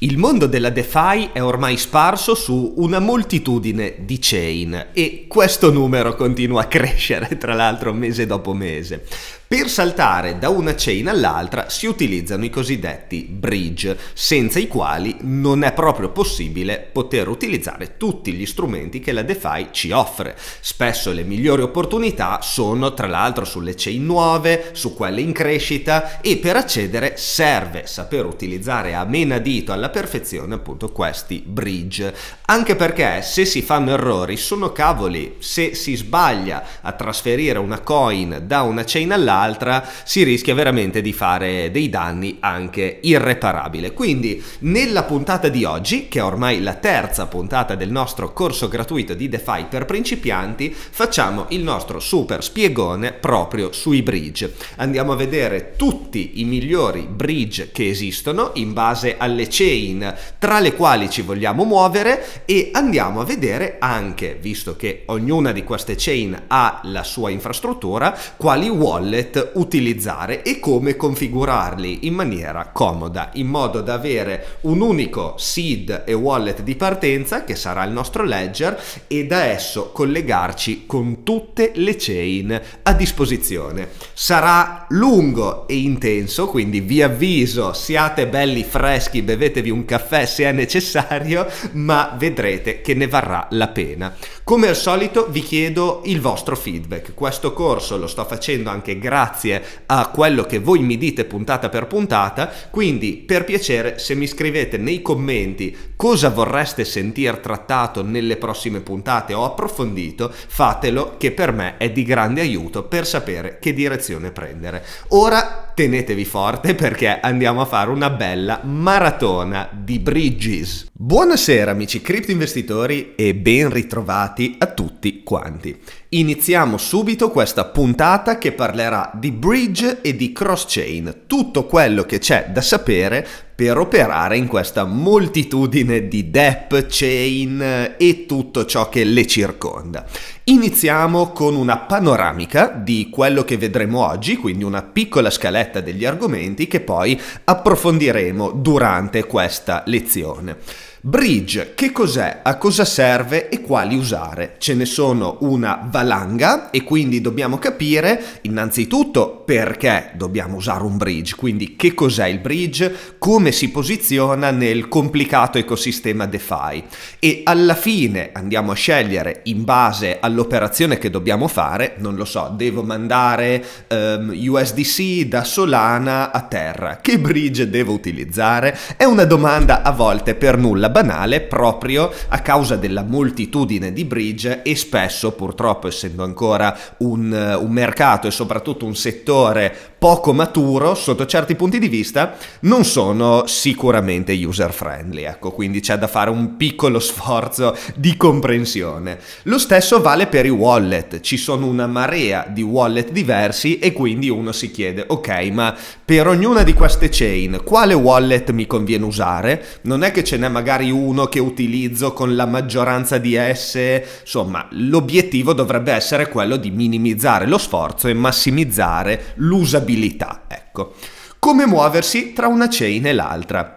Il mondo della DeFi è ormai sparso su una moltitudine di chain e questo numero continua a crescere tra l'altro mese dopo mese. Per saltare da una chain all'altra si utilizzano i cosiddetti bridge, senza i quali non è proprio possibile poter utilizzare tutti gli strumenti che la DeFi ci offre. Spesso le migliori opportunità sono tra l'altro sulle chain nuove, su quelle in crescita e per accedere serve saper utilizzare a mena dito alla perfezione appunto questi bridge, anche perché se si fanno errori sono cavoli, se si sbaglia a trasferire una coin da una chain all'altra l'altra si rischia veramente di fare dei danni anche irreparabili. Quindi nella puntata di oggi, che è ormai la terza puntata del nostro corso gratuito di DeFi per principianti, facciamo il nostro super spiegone proprio sui bridge. Andiamo a vedere tutti i migliori bridge che esistono in base alle chain tra le quali ci vogliamo muovere e andiamo a vedere anche, visto che ognuna di queste chain ha la sua infrastruttura, quali wallet widget utilizzare e come configurarli in maniera comoda, in modo da avere un unico seed e wallet di partenza, che sarà il nostro ledger, e da esso collegarci con tutte le chain a disposizione. Sarà lungo e intenso, quindi vi avviso, siate belli freschi, bevetevi un caffè se è necessario, ma vedrete che ne varrà la pena. Come al solito vi chiedo il vostro feedback. Questo corso lo sto facendo anche grazie grazie a quello che voi mi dite puntata per puntata, quindi per piacere se mi scrivete nei commenti cosa vorreste sentir trattato nelle prossime puntate o approfondito, fatelo che per me è di grande aiuto per sapere che direzione prendere. Ora tenetevi forte perché andiamo a fare una bella maratona di Bridges. Buonasera amici cripto investitori e ben ritrovati a tutti quanti. Iniziamo subito questa puntata che parlerà di bridge e di cross-chain, tutto quello che c'è da sapere per operare in questa moltitudine di DEP, chain e tutto ciò che le circonda. Iniziamo con una panoramica di quello che vedremo oggi, quindi una piccola scaletta degli argomenti che poi approfondiremo durante questa lezione. Bridge, che cos'è, a cosa serve e quali usare? Ce ne sono una valanga e quindi dobbiamo capire innanzitutto perché dobbiamo usare un bridge, quindi che cos'è il bridge, come si posiziona nel complicato ecosistema DeFi e alla fine andiamo a scegliere in base all'operazione che dobbiamo fare, non lo so, devo mandare um, ehm, USDC da Solana a terra, che bridge devo utilizzare? È una domanda a volte per nulla banale proprio a causa della moltitudine di bridge e spesso purtroppo essendo ancora un, eh, un mercato e soprattutto un settore poco maturo sotto certi punti di vista, non sono sicuramente user friendly, ecco, quindi c'è da fare un piccolo sforzo di comprensione. Lo stesso vale per i wallet, ci sono una marea di wallet diversi e quindi uno si chiede, ok, ma per ognuna di queste chain quale wallet mi conviene usare? Non è che ce n'è magari uno che utilizzo con la maggioranza di esse, insomma, l'obiettivo dovrebbe essere quello di minimizzare lo sforzo e massimizzare l'usabilità usabilità, ecco. Come muoversi tra una chain e l'altra.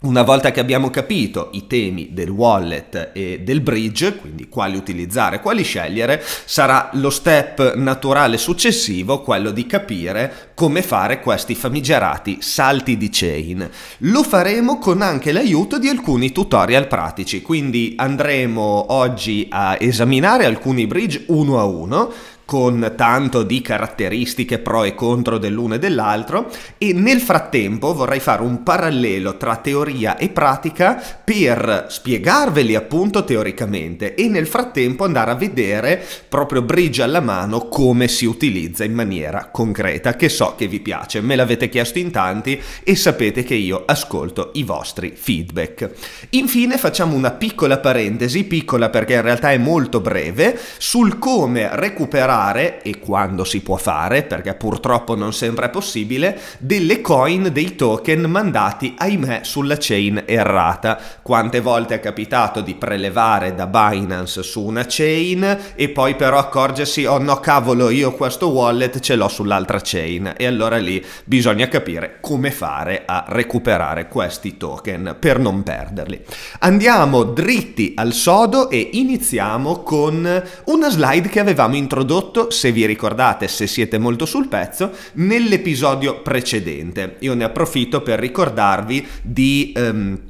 Una volta che abbiamo capito i temi del wallet e del bridge, quindi quali utilizzare, quali scegliere, sarà lo step naturale successivo quello di capire come fare questi famigerati salti di chain. Lo faremo con anche l'aiuto di alcuni tutorial pratici, quindi andremo oggi a esaminare alcuni bridge uno a uno con tanto di caratteristiche pro e contro dell'uno e dell'altro e nel frattempo vorrei fare un parallelo tra teoria e pratica per spiegarveli appunto teoricamente e nel frattempo andare a vedere proprio bridge alla mano come si utilizza in maniera concreta che so che vi piace, me l'avete chiesto in tanti e sapete che io ascolto i vostri feedback. Infine facciamo una piccola parentesi, piccola perché in realtà è molto breve, sul come recuperare fare, e quando si può fare, perché purtroppo non sempre è possibile, delle coin, dei token mandati, ahimè, sulla chain errata. Quante volte è capitato di prelevare da Binance su una chain e poi però accorgersi, oh no cavolo, io questo wallet ce l'ho sull'altra chain. E allora lì bisogna capire come fare a recuperare questi token per non perderli. Andiamo dritti al sodo e iniziamo con una slide che avevamo introdotto introdotto, se vi ricordate, se siete molto sul pezzo, nell'episodio precedente. Io ne approfitto per ricordarvi di... Um,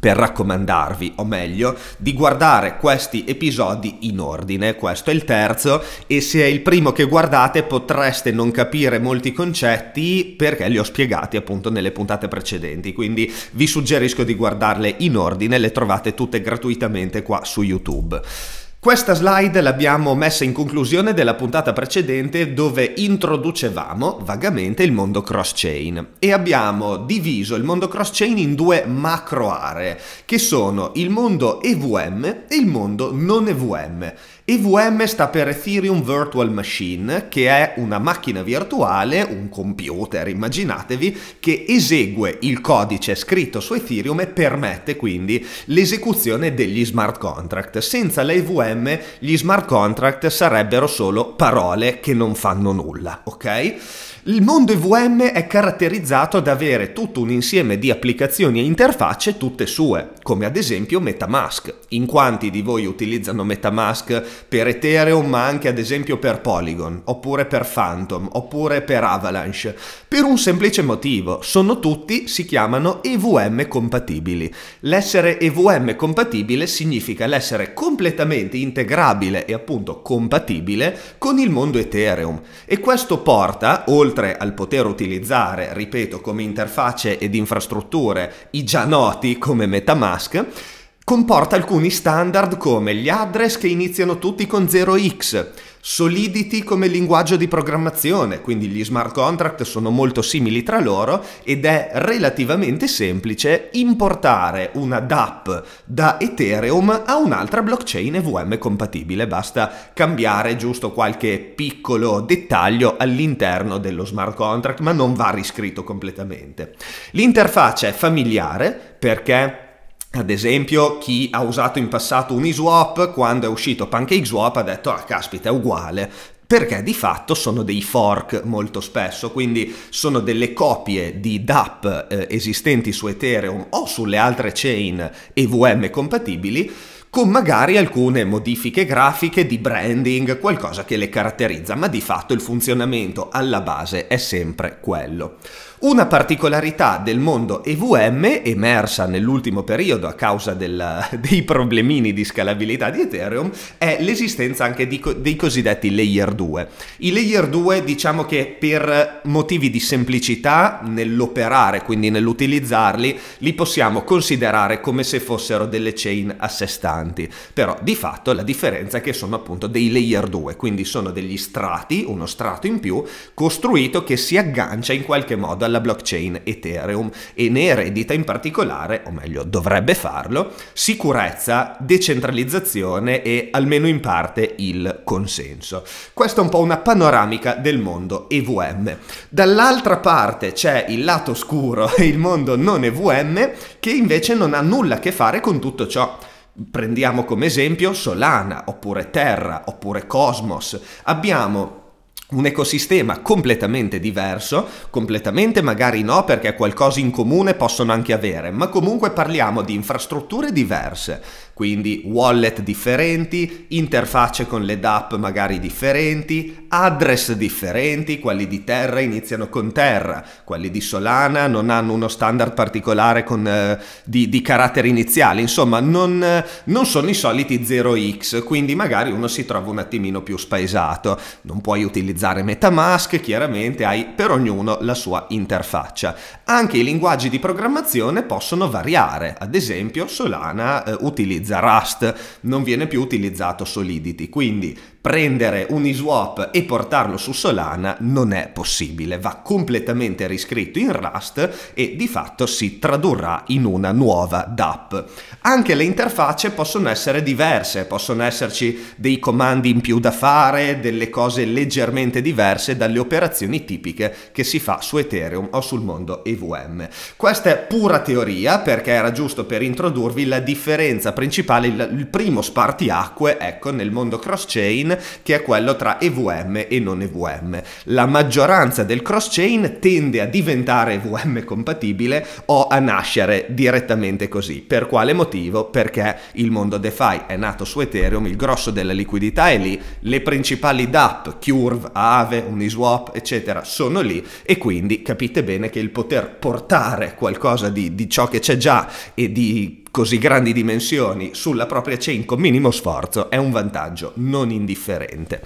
per raccomandarvi, o meglio, di guardare questi episodi in ordine. Questo è il terzo e se è il primo che guardate potreste non capire molti concetti perché li ho spiegati appunto nelle puntate precedenti, quindi vi suggerisco di guardarle in ordine, le trovate tutte gratuitamente qua su YouTube. Questa slide l'abbiamo messa in conclusione della puntata precedente dove introducevamo vagamente il mondo cross-chain e abbiamo diviso il mondo cross-chain in due macro aree che sono il mondo EVM e il mondo non EVM. EVM sta per Ethereum Virtual Machine, che è una macchina virtuale, un computer, immaginatevi, che esegue il codice scritto su Ethereum e permette quindi l'esecuzione degli smart contract. Senza l'EVM gli smart contract sarebbero solo parole che non fanno nulla, ok? Il mondo EVM è caratterizzato ad avere tutto un insieme di applicazioni e interfacce tutte sue, come ad esempio Metamask. In quanti di voi utilizzano Metamask per Ethereum, ma anche ad esempio per Polygon, oppure per Phantom, oppure per Avalanche? Per un semplice motivo, sono tutti, si chiamano EVM compatibili. L'essere EVM compatibile significa l'essere completamente integrabile e appunto compatibile con il mondo Ethereum e questo porta, oltre oltre al poter utilizzare, ripeto, come interfacce ed infrastrutture i già noti come MetaMask, comporta alcuni standard come gli address che iniziano tutti con 0x, Solidity come linguaggio di programmazione, quindi gli smart contract sono molto simili tra loro ed è relativamente semplice importare una DAP da Ethereum a un'altra blockchain EVM compatibile, basta cambiare giusto qualche piccolo dettaglio all'interno dello smart contract, ma non va riscritto completamente. L'interfaccia è familiare perché ad esempio, chi ha usato in passato Uniswap, quando è uscito PancakeSwap ha detto, ah caspita, è uguale, perché di fatto sono dei fork molto spesso, quindi sono delle copie di DAP eh, esistenti su Ethereum o sulle altre chain EVM compatibili con magari alcune modifiche grafiche di branding, qualcosa che le caratterizza, ma di fatto il funzionamento alla base è sempre quello. Una particolarità del mondo EVM, emersa nell'ultimo periodo a causa della, dei problemini di scalabilità di Ethereum, è l'esistenza anche di, dei cosiddetti layer 2. I layer 2 diciamo che per motivi di semplicità nell'operare, quindi nell'utilizzarli, li possiamo considerare come se fossero delle chain a sé stanti, però di fatto la differenza è che sono appunto dei layer 2, quindi sono degli strati, uno strato in più, costruito che si aggancia in qualche modo alla alla blockchain Ethereum e ne eredita in particolare, o meglio dovrebbe farlo, sicurezza, decentralizzazione e almeno in parte il consenso. Questa è un po' una panoramica del mondo EVM. Dall'altra parte c'è il lato oscuro, il mondo non EVM, che invece non ha nulla a che fare con tutto ciò. Prendiamo come esempio Solana, oppure Terra, oppure Cosmos. Abbiamo un ecosistema completamente diverso, completamente magari no perché qualcosa in comune possono anche avere, ma comunque parliamo di infrastrutture diverse quindi wallet differenti, interfacce con le DAP magari differenti, address differenti, quelli di Terra iniziano con Terra, quelli di Solana non hanno uno standard particolare con, eh, di, di, caratteri iniziali, insomma non, eh, non sono i soliti 0x, quindi magari uno si trova un attimino più spaesato, non puoi utilizzare Metamask, chiaramente hai per ognuno la sua interfaccia. Anche i linguaggi di programmazione possono variare, ad esempio Solana eh, utilizza utilizza Rust, non viene più utilizzato Solidity. Quindi prendere un eSwap e portarlo su Solana non è possibile, va completamente riscritto in Rust e di fatto si tradurrà in una nuova DAP. Anche le interfacce possono essere diverse, possono esserci dei comandi in più da fare, delle cose leggermente diverse dalle operazioni tipiche che si fa su Ethereum o sul mondo EVM. Questa è pura teoria perché era giusto per introdurvi la differenza principale, il, il primo spartiacque, ecco, nel mondo cross-chain che è quello tra EVM e non EVM. La maggioranza del cross chain tende a diventare EVM compatibile o a nascere direttamente così. Per quale motivo? Perché il mondo DeFi è nato su Ethereum, il grosso della liquidità è lì, le principali DApp, Curve, Aave, Uniswap, eccetera, sono lì e quindi capite bene che il poter portare qualcosa di, di ciò che c'è già e di così grandi dimensioni sulla propria chain con minimo sforzo è un vantaggio non indifferente.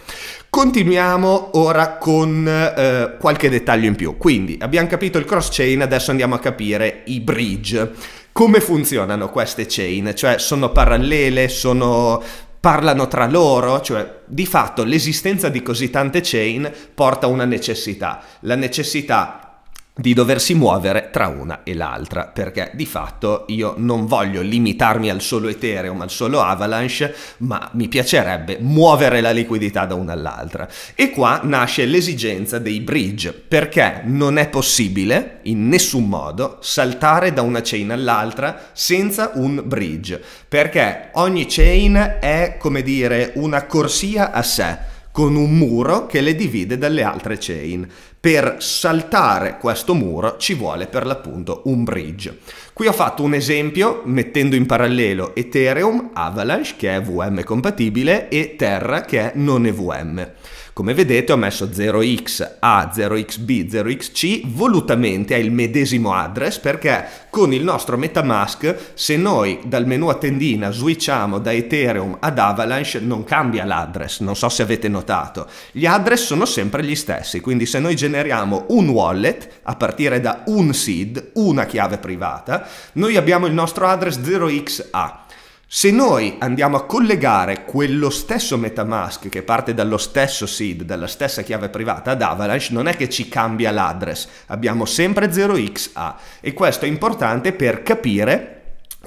Continuiamo ora con eh, qualche dettaglio in più. Quindi abbiamo capito il cross chain, adesso andiamo a capire i bridge. Come funzionano queste chain? Cioè sono parallele, sono parlano tra loro, cioè di fatto l'esistenza di così tante chain porta a una necessità. La necessità di doversi muovere tra una e l'altra, perché di fatto io non voglio limitarmi al solo Ethereum, al solo Avalanche, ma mi piacerebbe muovere la liquidità da una all'altra. E qua nasce l'esigenza dei bridge, perché non è possibile in nessun modo saltare da una chain all'altra senza un bridge, perché ogni chain è come dire una corsia a sé, con un muro che le divide dalle altre chain. Per saltare questo muro ci vuole per l'appunto un bridge. Qui ho fatto un esempio mettendo in parallelo Ethereum, Avalanche che è VM compatibile e Terra che è non EVM. Come vedete ho messo 0xA, 0xB, 0xC volutamente è il medesimo address perché con il nostro MetaMask se noi dal menu a tendina switchiamo da Ethereum ad Avalanche non cambia l'address, non so se avete notato. Gli address sono sempre gli stessi, quindi se noi generiamo un wallet a partire da un seed, una chiave privata, noi abbiamo il nostro address 0xA. Se noi andiamo a collegare quello stesso MetaMask che parte dallo stesso seed, dalla stessa chiave privata ad Avalanche, non è che ci cambia l'address, abbiamo sempre 0xA e questo è importante per capire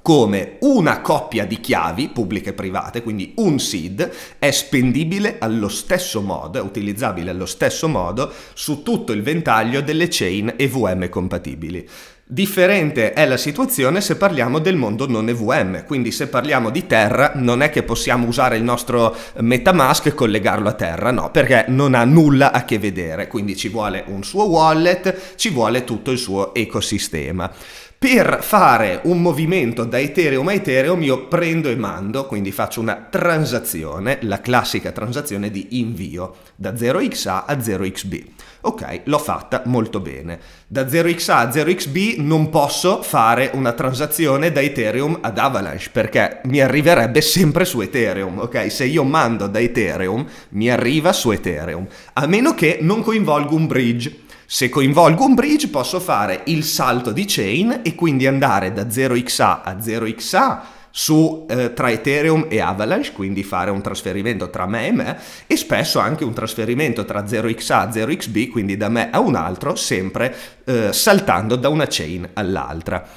come una coppia di chiavi pubbliche e private, quindi un seed, è spendibile allo stesso modo, è utilizzabile allo stesso modo su tutto il ventaglio delle chain EVM compatibili. Differente è la situazione se parliamo del mondo non EVM, quindi se parliamo di Terra non è che possiamo usare il nostro Metamask e collegarlo a Terra, no, perché non ha nulla a che vedere, quindi ci vuole un suo wallet, ci vuole tutto il suo ecosistema. Per fare un movimento da Ethereum a Ethereum io prendo e mando, quindi faccio una transazione, la classica transazione di invio da 0xA a 0xB. Ok, l'ho fatta molto bene. Da 0xA a 0xB non posso fare una transazione da Ethereum ad Avalanche perché mi arriverebbe sempre su Ethereum, ok? Se io mando da Ethereum mi arriva su Ethereum, a meno che non coinvolgo un bridge. Se coinvolgo un bridge posso fare il salto di chain e quindi andare da 0xA a 0xA su, eh, tra Ethereum e Avalanche, quindi fare un trasferimento tra me e me e spesso anche un trasferimento tra 0xA a 0xB, quindi da me a un altro, sempre eh, saltando da una chain all'altra.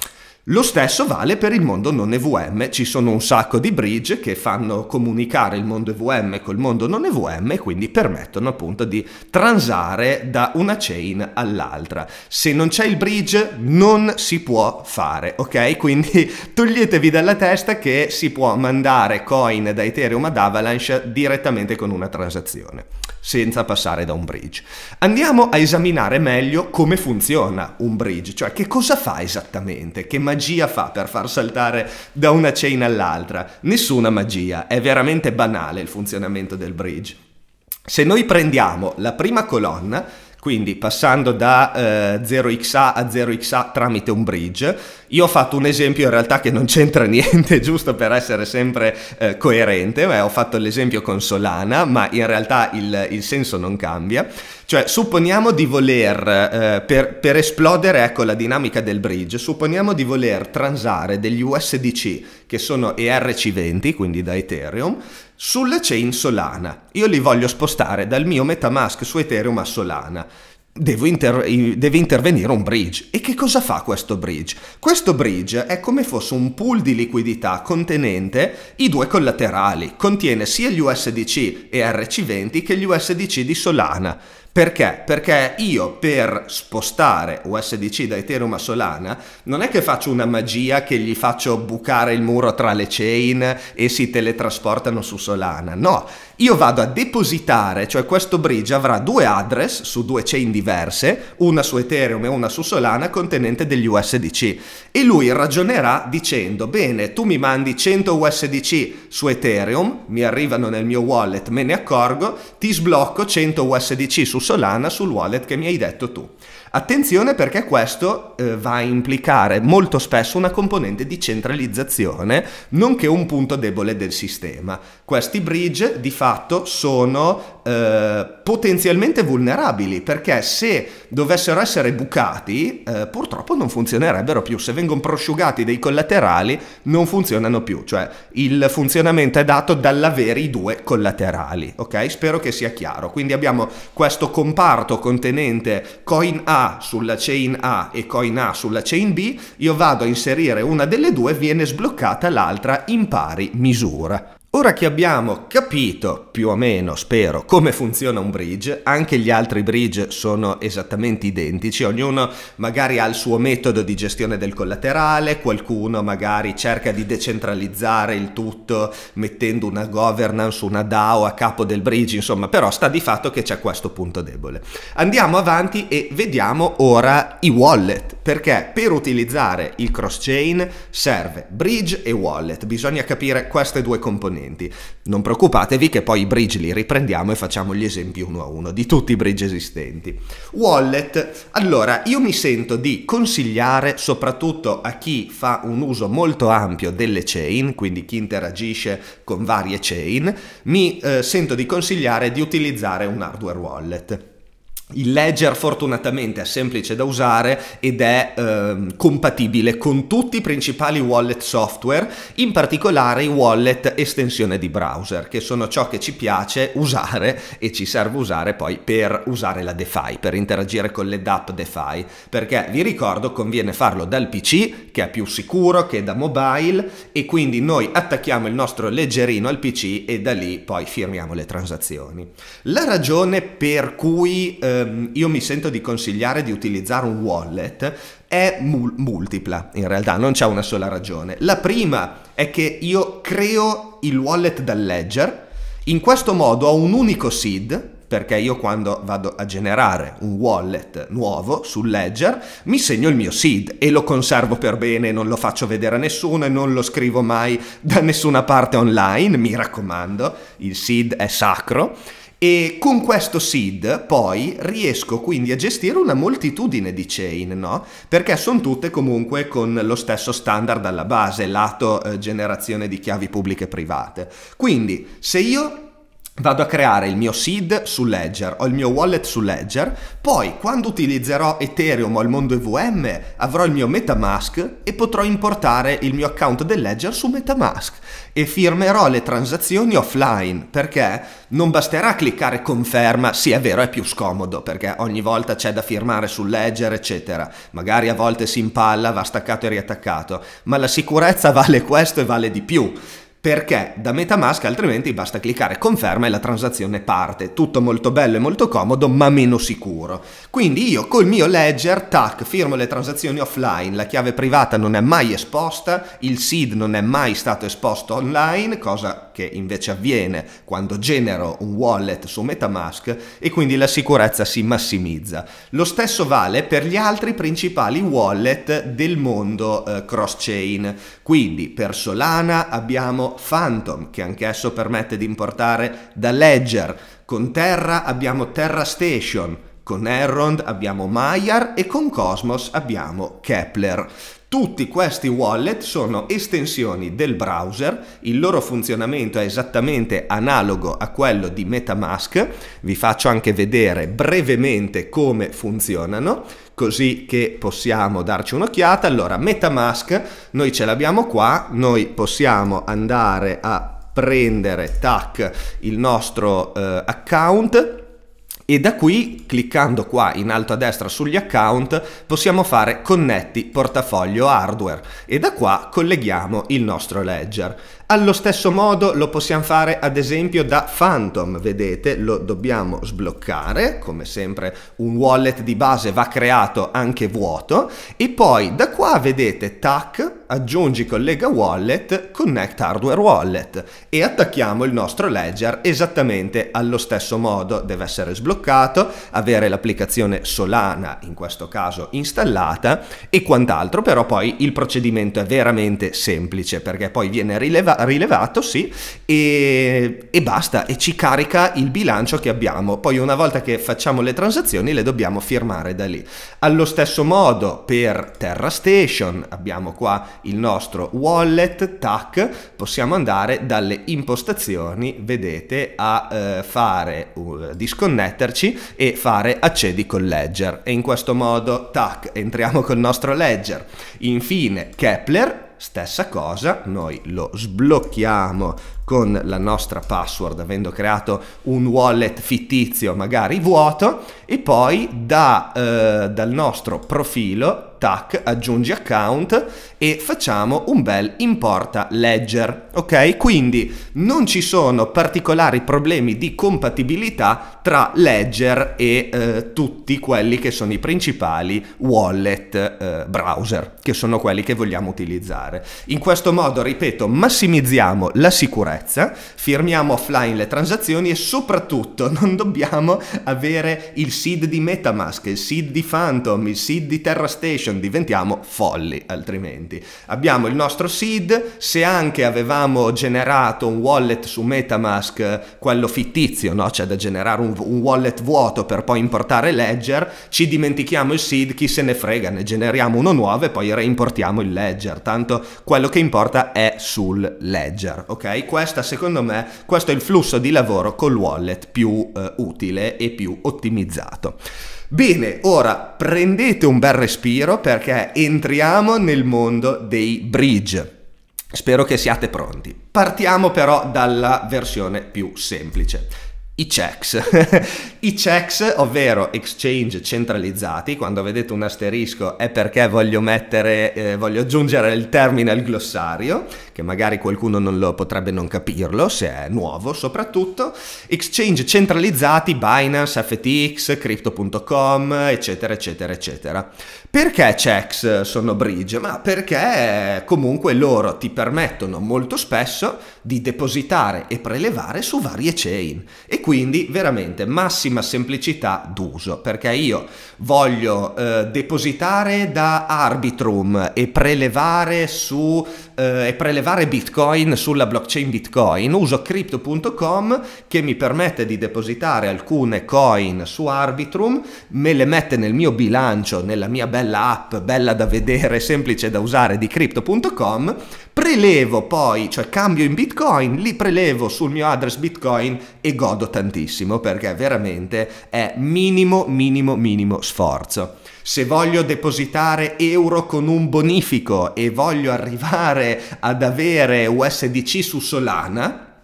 Lo stesso vale per il mondo non EVM, ci sono un sacco di bridge che fanno comunicare il mondo EVM col mondo non EVM e quindi permettono appunto di transare da una chain all'altra. Se non c'è il bridge non si può fare, ok? Quindi toglietevi dalla testa che si può mandare coin da Ethereum ad Avalanche direttamente con una transazione senza passare da un bridge. Andiamo a esaminare meglio come funziona un bridge, cioè che cosa fa esattamente, che magia fa per far saltare da una chain all'altra. Nessuna magia, è veramente banale il funzionamento del bridge. Se noi prendiamo la prima colonna, quindi passando da eh, 0xA a 0xA tramite un bridge, io ho fatto un esempio in realtà che non c'entra niente, giusto per essere sempre eh, coerente, Beh, ho fatto l'esempio con Solana, ma in realtà il, il senso non cambia. Cioè, supponiamo di voler, eh, per, per, esplodere ecco, la dinamica del bridge, supponiamo di voler transare degli USDC che sono ERC20, quindi da Ethereum, sulla chain Solana. Io li voglio spostare dal mio Metamask su Ethereum a Solana. Inter- deve intervenire un bridge. E che cosa fa questo bridge? Questo bridge è come fosse un pool di liquidità contenente i due collaterali, contiene sia gli USDC ERC20 che gli USDC di Solana. Perché? Perché io per spostare USDC da Ethereum a Solana non è che faccio una magia che gli faccio bucare il muro tra le chain e si teletrasportano su Solana, no, io vado a depositare, cioè questo bridge avrà due address su due chain diverse, una su Ethereum e una su Solana contenente degli USDC e lui ragionerà dicendo bene tu mi mandi 100 USDC su Ethereum, mi arrivano nel mio wallet, me ne accorgo, ti sblocco 100 USDC su Solana sul wallet che mi hai detto tu. Attenzione perché questo eh, va a implicare molto spesso una componente di centralizzazione, nonché un punto debole del sistema. Questi bridge di fatto sono eh, potenzialmente vulnerabili perché se dovessero essere bucati eh, purtroppo non funzionerebbero più, se vengono prosciugati dei collaterali non funzionano più, cioè il funzionamento è dato dall'avere i due collaterali, ok? Spero che sia chiaro. Quindi abbiamo questo comparto contenente coin A sulla chain A e coin A sulla chain B, io vado a inserire una delle due viene sbloccata l'altra in pari misura. Ora che abbiamo capito più o meno, spero, come funziona un bridge, anche gli altri bridge sono esattamente identici, ognuno magari ha il suo metodo di gestione del collaterale, qualcuno magari cerca di decentralizzare il tutto mettendo una governance, una DAO a capo del bridge, insomma, però sta di fatto che c'è questo punto debole. Andiamo avanti e vediamo ora i wallet, perché per utilizzare il cross-chain serve bridge e wallet, bisogna capire queste due componenti argomenti. Non preoccupatevi che poi i bridge li riprendiamo e facciamo gli esempi uno a uno di tutti i bridge esistenti. Wallet, allora io mi sento di consigliare soprattutto a chi fa un uso molto ampio delle chain, quindi chi interagisce con varie chain, mi eh, sento di consigliare di utilizzare un hardware wallet. Il ledger fortunatamente è semplice da usare ed è eh, compatibile con tutti i principali wallet software, in particolare i wallet estensione di browser, che sono ciò che ci piace usare e ci serve usare poi per usare la DeFi, per interagire con le DApp DeFi, perché vi ricordo conviene farlo dal PC, che è più sicuro che da mobile, e quindi noi attacchiamo il nostro leggerino al PC e da lì poi firmiamo le transazioni. La ragione per cui... Eh, ehm, io mi sento di consigliare di utilizzare un wallet è mul- multipla in realtà, non c'è una sola ragione. La prima è che io creo il wallet dal ledger, in questo modo ho un unico seed, perché io quando vado a generare un wallet nuovo sul ledger mi segno il mio seed e lo conservo per bene, non lo faccio vedere a nessuno e non lo scrivo mai da nessuna parte online, mi raccomando, il seed è sacro. E con questo seed poi riesco quindi a gestire una moltitudine di chain, no? Perché sono tutte comunque con lo stesso standard alla base, lato eh, generazione di chiavi pubbliche e private. Quindi se io Vado a creare il mio seed su Ledger, ho il mio wallet su Ledger, poi quando utilizzerò Ethereum o il mondo EVM avrò il mio Metamask e potrò importare il mio account del Ledger su Metamask e firmerò le transazioni offline perché non basterà cliccare conferma, sì è vero è più scomodo perché ogni volta c'è da firmare su Ledger eccetera, magari a volte si impalla, va staccato e riattaccato, ma la sicurezza vale questo e vale di più perché da Metamask altrimenti basta cliccare conferma e la transazione parte. Tutto molto bello e molto comodo, ma meno sicuro. Quindi io col mio ledger, tac, firmo le transazioni offline, la chiave privata non è mai esposta, il SID non è mai stato esposto online, cosa che invece avviene quando genero un wallet su Metamask e quindi la sicurezza si massimizza. Lo stesso vale per gli altri principali wallet del mondo eh, cross-chain. Quindi per Solana abbiamo Phantom, che anch'esso permette di importare da Ledger, con Terra abbiamo Terra Station, con Errond abbiamo Maiar e con Cosmos abbiamo Kepler. Tutti questi wallet sono estensioni del browser, il loro funzionamento è esattamente analogo a quello di Metamask, vi faccio anche vedere brevemente come funzionano così che possiamo darci un'occhiata. Allora, Metamask, noi ce l'abbiamo qua, noi possiamo andare a prendere, tac, il nostro eh, account e da qui cliccando qua in alto a destra sugli account possiamo fare connetti portafoglio hardware e da qua colleghiamo il nostro ledger allo stesso modo lo possiamo fare ad esempio da Phantom, vedete lo dobbiamo sbloccare, come sempre un wallet di base va creato anche vuoto e poi da qua vedete tac, aggiungi collega wallet, connect hardware wallet e attacchiamo il nostro ledger esattamente allo stesso modo, deve essere sbloccato, avere l'applicazione Solana in questo caso installata e quant'altro, però poi il procedimento è veramente semplice perché poi viene rilevato rilevato, sì, e, e, basta, e ci carica il bilancio che abbiamo. Poi una volta che facciamo le transazioni le dobbiamo firmare da lì. Allo stesso modo per Terra Station abbiamo qua il nostro wallet, tac, possiamo andare dalle impostazioni, vedete, a eh, fare, uh, disconnetterci e fare accedi con ledger. E in questo modo, tac, entriamo col nostro ledger. Infine Kepler stessa cosa, noi lo sblocchiamo con la nostra password, avendo creato un wallet fittizio, magari vuoto, e poi da, eh, dal nostro profilo tac, aggiungi account e facciamo un bel importa ledger, ok? Quindi non ci sono particolari problemi di compatibilità tra ledger e eh, tutti quelli che sono i principali wallet eh, browser, che sono quelli che vogliamo utilizzare. In questo modo, ripeto, massimizziamo la sicurezza sicurezza, firmiamo offline le transazioni e soprattutto non dobbiamo avere il seed di Metamask, il seed di Phantom, il seed di Terra Station, diventiamo folli altrimenti. Abbiamo il nostro seed, se anche avevamo generato un wallet su Metamask, quello fittizio, no? cioè da generare un, un wallet vuoto per poi importare Ledger, ci dimentichiamo il seed, chi se ne frega, ne generiamo uno nuovo e poi reimportiamo il Ledger, tanto quello che importa è sul Ledger, ok? Questo questa, secondo me, questo è il flusso di lavoro col wallet più eh, utile e più ottimizzato. Bene, ora prendete un bel respiro perché entriamo nel mondo dei bridge. Spero che siate pronti. Partiamo però dalla versione più semplice. I checks, ovvero exchange centralizzati, quando vedete un asterisco è perché voglio mettere, eh, voglio aggiungere il termine al glossario, che magari qualcuno non lo, potrebbe non capirlo, se è nuovo soprattutto. Exchange centralizzati, Binance, FTX, Crypto.com, eccetera, eccetera, eccetera. Perché checks sono bridge? Ma perché comunque loro ti permettono molto spesso di depositare e prelevare su varie chain e quindi veramente massima semplicità d'uso perché io voglio eh, depositare da Arbitrum e prelevare su eh, e prelevare Bitcoin sulla blockchain Bitcoin, uso crypto.com che mi permette di depositare alcune coin su Arbitrum, me le mette nel mio bilancio, nella mia bella bella app, bella da vedere, semplice da usare di crypto.com, prelevo poi, cioè cambio in bitcoin, li prelevo sul mio address bitcoin e godo tantissimo perché veramente è minimo, minimo, minimo sforzo se voglio depositare euro con un bonifico e voglio arrivare ad avere USDC su Solana,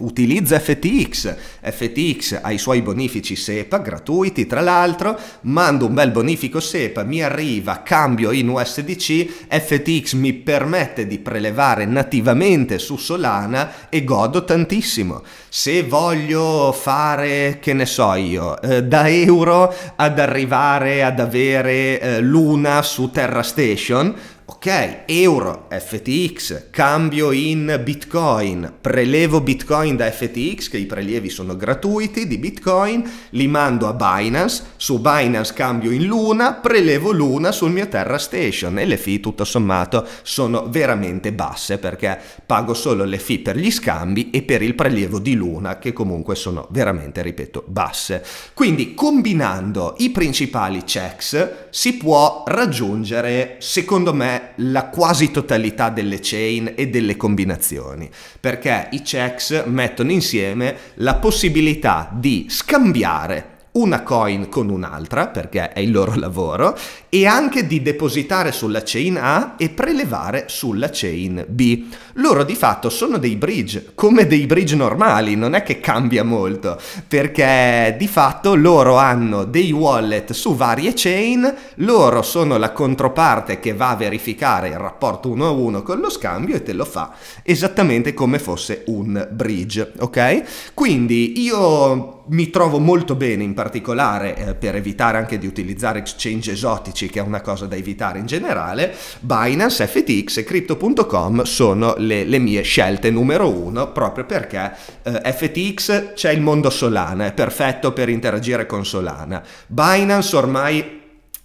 Utilizza FTX, FTX ha i suoi bonifici SEPA gratuiti tra l'altro, mando un bel bonifico SEPA, mi arriva, cambio in USDC, FTX mi permette di prelevare nativamente su Solana e godo tantissimo. Se voglio fare, che ne so io, eh, da euro ad arrivare ad avere eh, Luna su Terra Station, ok, euro, FTX, cambio in Bitcoin, prelevo Bitcoin da FTX, che i prelievi sono gratuiti di Bitcoin, li mando a Binance, su Binance cambio in Luna, prelevo Luna sul mio Terra Station e le fee tutto sommato sono veramente basse perché pago solo le fee per gli scambi e per il prelievo di Luna che comunque sono veramente, ripeto, basse. Quindi combinando i principali checks si può raggiungere, secondo me, la quasi totalità delle chain e delle combinazioni, perché i checks mettono insieme la possibilità di scambiare una coin con un'altra, perché è il loro lavoro, e anche di depositare sulla chain A e prelevare sulla chain B. Loro di fatto sono dei bridge, come dei bridge normali, non è che cambia molto, perché di fatto loro hanno dei wallet su varie chain, loro sono la controparte che va a verificare il rapporto uno a uno con lo scambio e te lo fa esattamente come fosse un bridge, ok? Quindi io mi trovo molto bene in particolare eh, per evitare anche di utilizzare exchange esotici che è una cosa da evitare in generale, Binance, FTX e Crypto.com sono le, le mie scelte numero uno proprio perché eh, FTX c'è il mondo Solana, è perfetto per interagire con Solana. Binance ormai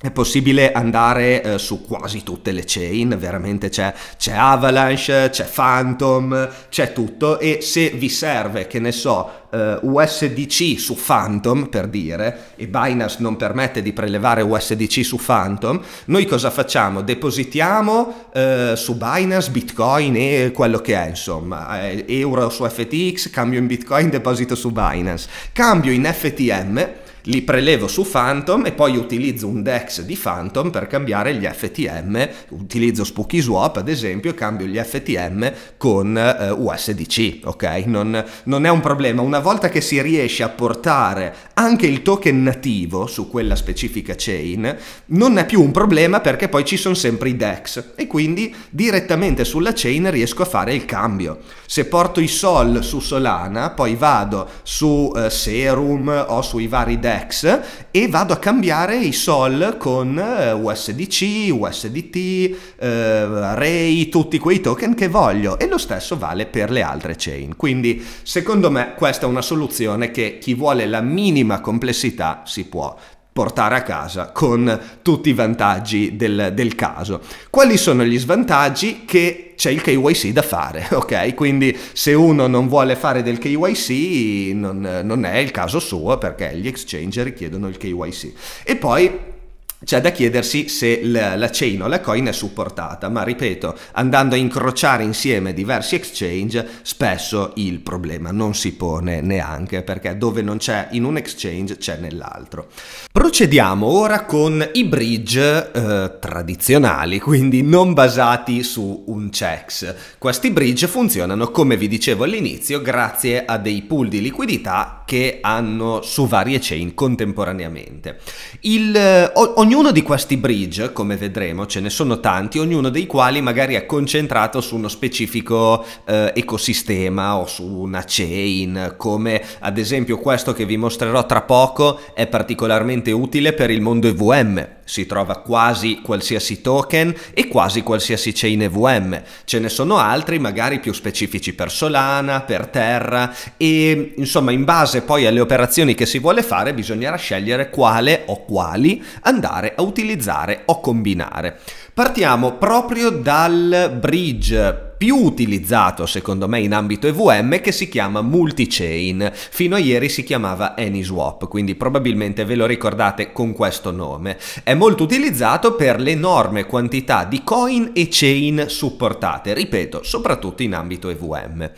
è possibile andare eh, su quasi tutte le chain, veramente c'è, c'è Avalanche, c'è Phantom, c'è tutto e se vi serve, che ne so, eh, USDC su Phantom per dire, e Binance non permette di prelevare USDC su Phantom, noi cosa facciamo? Depositiamo eh, su Binance Bitcoin e quello che è, insomma, eh, euro su FTX, cambio in Bitcoin, deposito su Binance, cambio in FTM li prelevo su Phantom e poi utilizzo un DEX di Phantom per cambiare gli FTM, utilizzo Spooky Swap ad esempio e cambio gli FTM con eh, USDC, ok? Non, non, è un problema, una volta che si riesce a portare anche il token nativo su quella specifica chain, non è più un problema perché poi ci sono sempre i DEX e quindi direttamente sulla chain riesco a fare il cambio. Se porto i SOL su Solana, poi vado su eh, Serum o sui vari DEX UNX e vado a cambiare i sol con eh, USDC, USDT, eh, Ray, tutti quei token che voglio e lo stesso vale per le altre chain. Quindi secondo me questa è una soluzione che chi vuole la minima complessità si può portare a casa con tutti i vantaggi del, del caso. Quali sono gli svantaggi che c'è il KYC da fare, ok? Quindi se uno non vuole fare del KYC non, non, è il caso suo perché gli exchange richiedono il KYC. E poi c'è da chiedersi se la, chain o la coin è supportata, ma ripeto, andando a incrociare insieme diversi exchange, spesso il problema non si pone neanche, perché dove non c'è in un exchange c'è nell'altro. Procediamo ora con i bridge eh, tradizionali, quindi non basati su un checks. Questi bridge funzionano, come vi dicevo all'inizio, grazie a dei pool di liquidità che hanno su varie chain contemporaneamente. Il, eh, o, Ognuno di questi bridge, come vedremo, ce ne sono tanti, ognuno dei quali magari è concentrato su uno specifico eh, ecosistema o su una chain, come ad esempio questo che vi mostrerò tra poco è particolarmente utile per il mondo EVM, si trova quasi qualsiasi token e quasi qualsiasi chain EVM. Ce ne sono altri magari più specifici per Solana, per Terra e insomma in base poi alle operazioni che si vuole fare bisognerà scegliere quale o quali andare a utilizzare o combinare. Partiamo proprio dal bridge più utilizzato secondo me in ambito EVM che si chiama multichain. Fino a ieri si chiamava AnySwap, quindi probabilmente ve lo ricordate con questo nome. È molto utilizzato per l'enorme quantità di coin e chain supportate, ripeto, soprattutto in ambito EVM.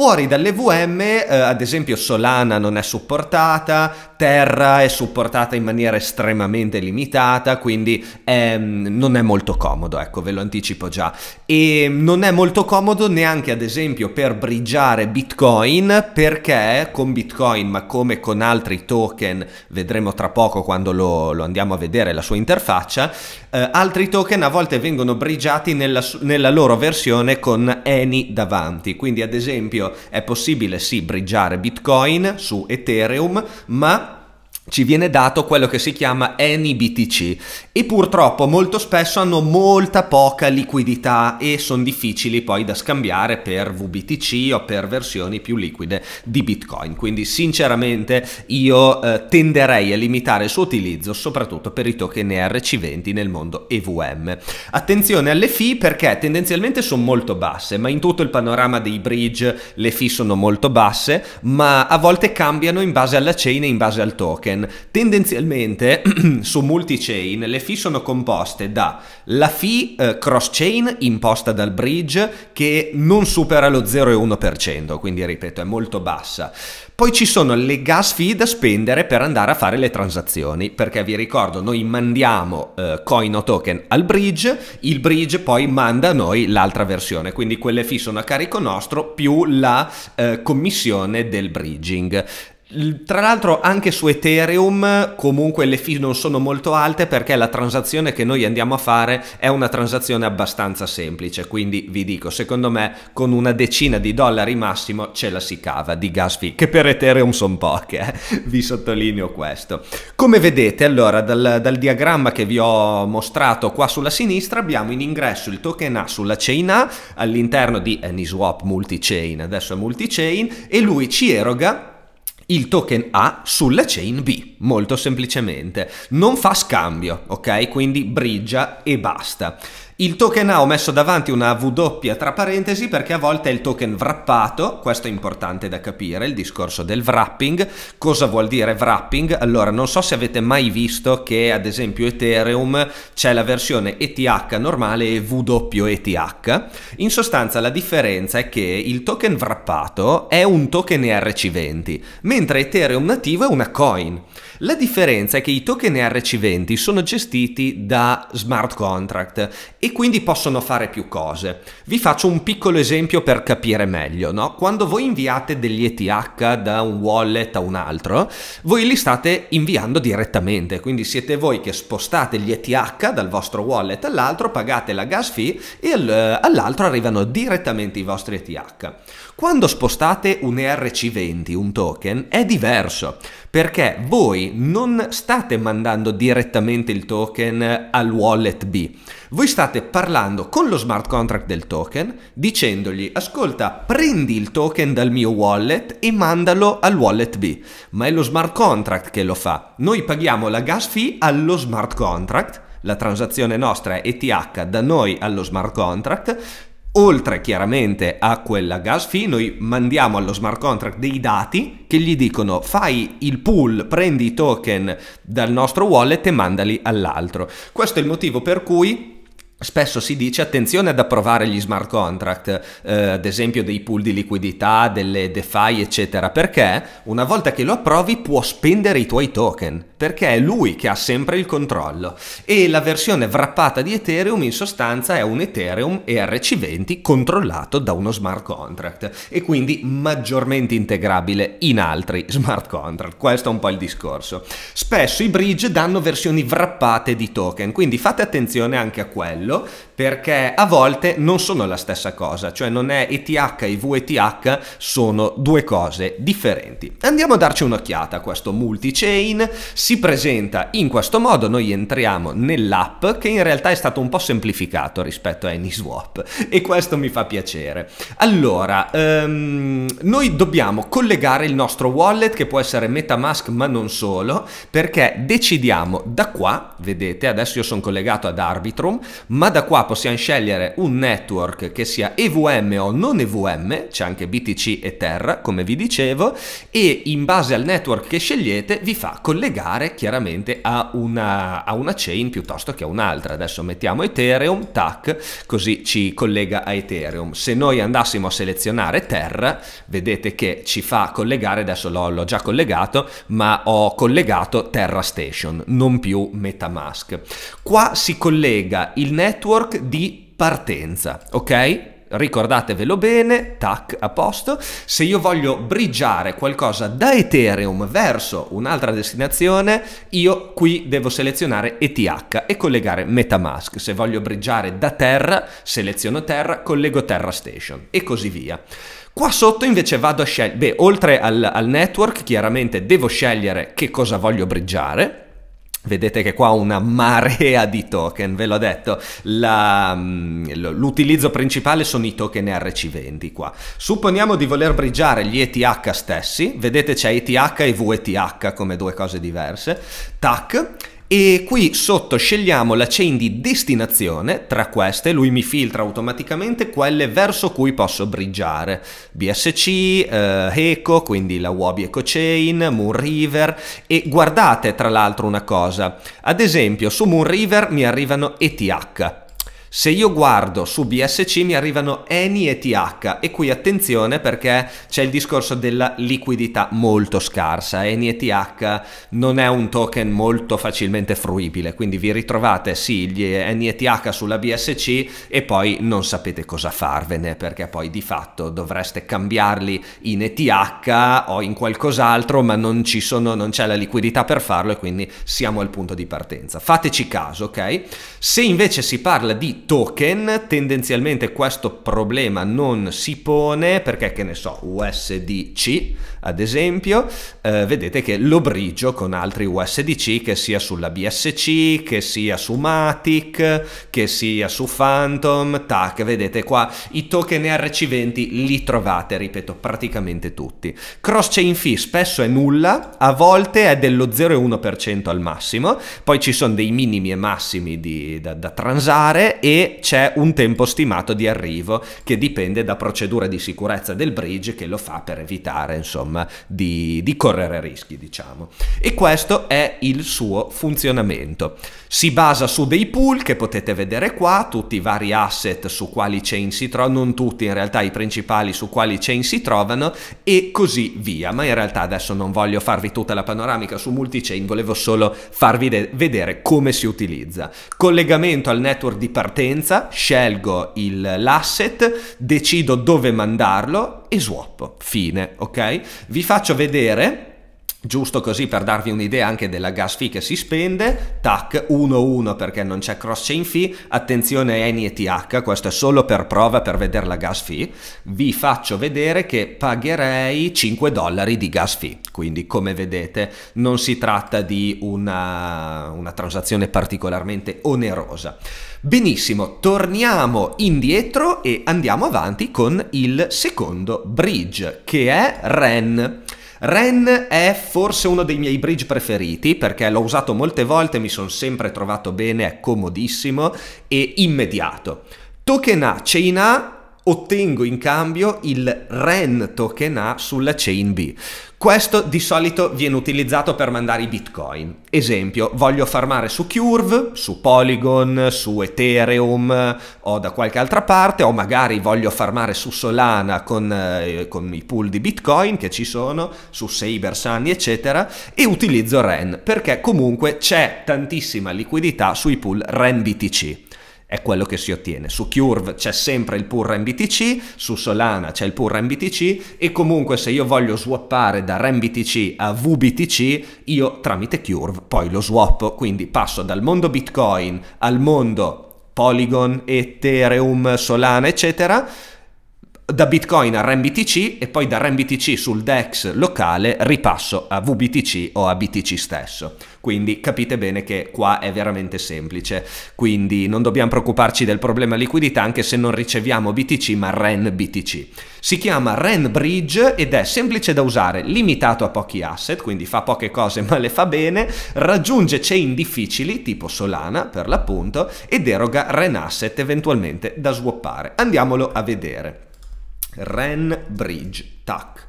Fuori dalle VM, eh, ad esempio, Solana non è supportata, Terra è supportata in maniera estremamente limitata, quindi ehm, non è molto comodo, ecco, ve lo anticipo già. E non è molto comodo neanche, ad esempio, per briggiare Bitcoin, perché con Bitcoin, ma come con altri token, vedremo tra poco quando lo, lo andiamo a vedere la sua interfaccia, eh, altri token a volte vengono briggiati nella, nella loro versione con Any davanti. Quindi, ad esempio, è possibile sì briggiare Bitcoin su Ethereum, ma ci viene dato quello che si chiama NBTC e purtroppo molto spesso hanno molta poca liquidità e sono difficili poi da scambiare per VBTC o per versioni più liquide di Bitcoin. Quindi sinceramente io eh, tenderei a limitare il suo utilizzo soprattutto per i token ERC20 nel mondo EVM. Attenzione alle fee perché tendenzialmente sono molto basse, ma in tutto il panorama dei bridge le fee sono molto basse, ma a volte cambiano in base alla chain e in base al token chain. Tendenzialmente su multi-chain le fee sono composte dalla fee eh, cross-chain imposta dal bridge che non supera lo 0,1%, quindi ripeto è molto bassa. Poi ci sono le gas fee da spendere per andare a fare le transazioni, perché vi ricordo noi mandiamo eh, coin o token al bridge, il bridge poi manda a noi l'altra versione, quindi quelle fee sono a carico nostro più la eh, commissione del bridging. Tra l'altro anche su Ethereum comunque le fee non sono molto alte perché la transazione che noi andiamo a fare è una transazione abbastanza semplice, quindi vi dico, secondo me con una decina di dollari massimo ce la si cava di gas fee, che per Ethereum sono poche, eh? vi sottolineo questo. Come vedete allora dal, dal, diagramma che vi ho mostrato qua sulla sinistra abbiamo in ingresso il token A sulla chain A all'interno di AnySwap eh, multi-chain, adesso è multi-chain, e lui ci eroga il token A sulla chain B, molto semplicemente. Non fa scambio, ok? Quindi briggia e basta. Il token A ho messo davanti una W tra parentesi perché a volte è il token wrappato, questo è importante da capire, il discorso del wrapping. Cosa vuol dire wrapping? Allora, non so se avete mai visto che ad esempio Ethereum c'è la versione ETH normale e W ETH. In sostanza la differenza è che il token wrappato è un token ERC20, mentre Ethereum nativo è una coin. La differenza è che i token rc 20 sono gestiti da smart contract e quindi possono fare più cose. Vi faccio un piccolo esempio per capire meglio. No? Quando voi inviate degli ETH da un wallet a un altro, voi li state inviando direttamente, quindi siete voi che spostate gli ETH dal vostro wallet all'altro, pagate la gas fee e all'altro arrivano direttamente i vostri ETH. Quando spostate un ERC20, un token, è diverso perché voi non state mandando direttamente il token al wallet B, voi state parlando con lo smart contract del token dicendogli ascolta prendi il token dal mio wallet e mandalo al wallet B, ma è lo smart contract che lo fa, noi paghiamo la gas fee allo smart contract la transazione nostra è ETH da noi allo smart contract, Oltre chiaramente a quella gas fee, noi mandiamo allo smart contract dei dati che gli dicono fai il pool, prendi i token dal nostro wallet e mandali all'altro. Questo è il motivo per cui Spesso si dice attenzione ad approvare gli smart contract, eh, ad esempio dei pool di liquidità, delle DeFi, eccetera, perché una volta che lo approvi può spendere i tuoi token, perché è lui che ha sempre il controllo. E la versione wrappata di Ethereum in sostanza è un Ethereum ERC20 controllato da uno smart contract e quindi maggiormente integrabile in altri smart contract. Questo è un po' il discorso. Spesso i bridge danno versioni wrappate di token, quindi fate attenzione anche a quello ¿no? perché a volte non sono la stessa cosa, cioè non è ETH e VETH sono due cose differenti. Andiamo a darci un'occhiata a questo multi-chain, si presenta in questo modo, noi entriamo nell'app che in realtà è stato un po' semplificato rispetto a AnySwap e questo mi fa piacere. Allora, um, noi dobbiamo collegare il nostro wallet che può essere Metamask ma non solo, perché decidiamo da qua, vedete adesso io sono collegato ad Arbitrum, ma da qua possiamo scegliere un network che sia EVM o non EVM, c'è anche BTC e Terra come vi dicevo, e in base al network che scegliete vi fa collegare chiaramente a una, a una chain piuttosto che a un'altra. Adesso mettiamo Ethereum, tac, così ci collega a Ethereum. Se noi andassimo a selezionare Terra, vedete che ci fa collegare, adesso l'ho già collegato, ma ho collegato Terra Station, non più Metamask. Qua si collega il network di partenza, ok? ricordatevelo bene, tac, a posto. Se io voglio briggiare qualcosa da Ethereum verso un'altra destinazione, io qui devo selezionare ETH e collegare Metamask. Se voglio briggiare da Terra, seleziono Terra, collego Terra Station e così via. Qua sotto invece vado a scegliere, beh, oltre al, al network, chiaramente devo scegliere che cosa voglio briggiare Vedete che qua ho una marea di token, ve l'ho detto, La, mm, l'utilizzo principale sono i token RC20 qua. Supponiamo di voler briggiare gli ETH stessi, vedete c'è ETH e VETH come due cose diverse, TAC, e qui sotto scegliamo la chain di destinazione, tra queste lui mi filtra automaticamente quelle verso cui posso briggiare, BSC, eh, Eco, quindi la Wabi Eco Chain, Moon e guardate tra l'altro una cosa, ad esempio su Moonriver mi arrivano ETH, se io guardo su BSC mi arrivano ENI e TH e qui attenzione perché c'è il discorso della liquidità molto scarsa. ENI e TH non è un token molto facilmente fruibile, quindi vi ritrovate sì gli ENI e TH sulla BSC e poi non sapete cosa farvene perché poi di fatto dovreste cambiarli in ETH o in qualcos'altro ma non ci sono, non c'è la liquidità per farlo e quindi siamo al punto di partenza. Fateci caso, ok? Se invece si parla di token tendenzialmente questo problema non si pone perché che ne so USDC ad esempio, eh, vedete che lo brigio con altri USDC che sia sulla BSC, che sia su Matic, che sia su Phantom, tac, vedete qua i token rc 20 li trovate, ripeto, praticamente tutti. Cross chain fee spesso è nulla, a volte è dello 0,1% al massimo, poi ci sono dei minimi e massimi di, da, da transare e c'è un tempo stimato di arrivo che dipende da procedure di sicurezza del bridge che lo fa per evitare, insomma, sistema di, di correre rischi, diciamo. E questo è il suo funzionamento. Si basa su dei pool che potete vedere qua, tutti i vari asset su quali chain si trovano, non tutti in realtà i principali su quali chain si trovano e così via, ma in realtà adesso non voglio farvi tutta la panoramica su multichain, volevo solo farvi vedere come si utilizza. Collegamento al network di partenza, scelgo l'asset, decido dove mandarlo e swap, fine, ok? Vi faccio vedere giusto così per darvi un'idea anche della gas fee che si spende, TAC 1-1 perché non c'è cross chain fee, attenzione ENI e TH, questo è solo per prova per vedere la gas fee, vi faccio vedere che pagherei 5 dollari di gas fee, quindi come vedete non si tratta di una, una transazione particolarmente onerosa. Benissimo, torniamo indietro e andiamo avanti con il secondo bridge che è REN. Ren è forse uno dei miei bridge preferiti perché l'ho usato molte volte, mi sono sempre trovato bene, è comodissimo e immediato. Token A, Chain A ottengo in cambio il REN token A sulla chain B. Questo di solito viene utilizzato per mandare i bitcoin. Esempio, voglio farmare su Curve, su Polygon, su Ethereum o da qualche altra parte, o magari voglio farmare su Solana con, eh, con i pool di bitcoin che ci sono, su Saber, Sunny, eccetera, e utilizzo REN perché comunque c'è tantissima liquidità sui pool REN BTC è quello che si ottiene. Su Curve c'è sempre il pur RMBTC, su Solana c'è il pur RMBTC e comunque se io voglio swappare da RMBTC a VBTC, io tramite Curve poi lo swap, quindi passo dal mondo Bitcoin al mondo Polygon, Ethereum, Solana, eccetera, da Bitcoin a RMBTC e poi da RMBTC sul DEX locale ripasso a VBTC o a BTC stesso. Quindi capite bene che qua è veramente semplice. Quindi non dobbiamo preoccuparci del problema liquidità anche se non riceviamo BTC ma REN BTC. Si chiama REN Bridge ed è semplice da usare, limitato a pochi asset, quindi fa poche cose ma le fa bene, raggiunge chain difficili tipo Solana per l'appunto ed eroga REN asset eventualmente da swappare. Andiamolo a vedere. REN Bridge, tac.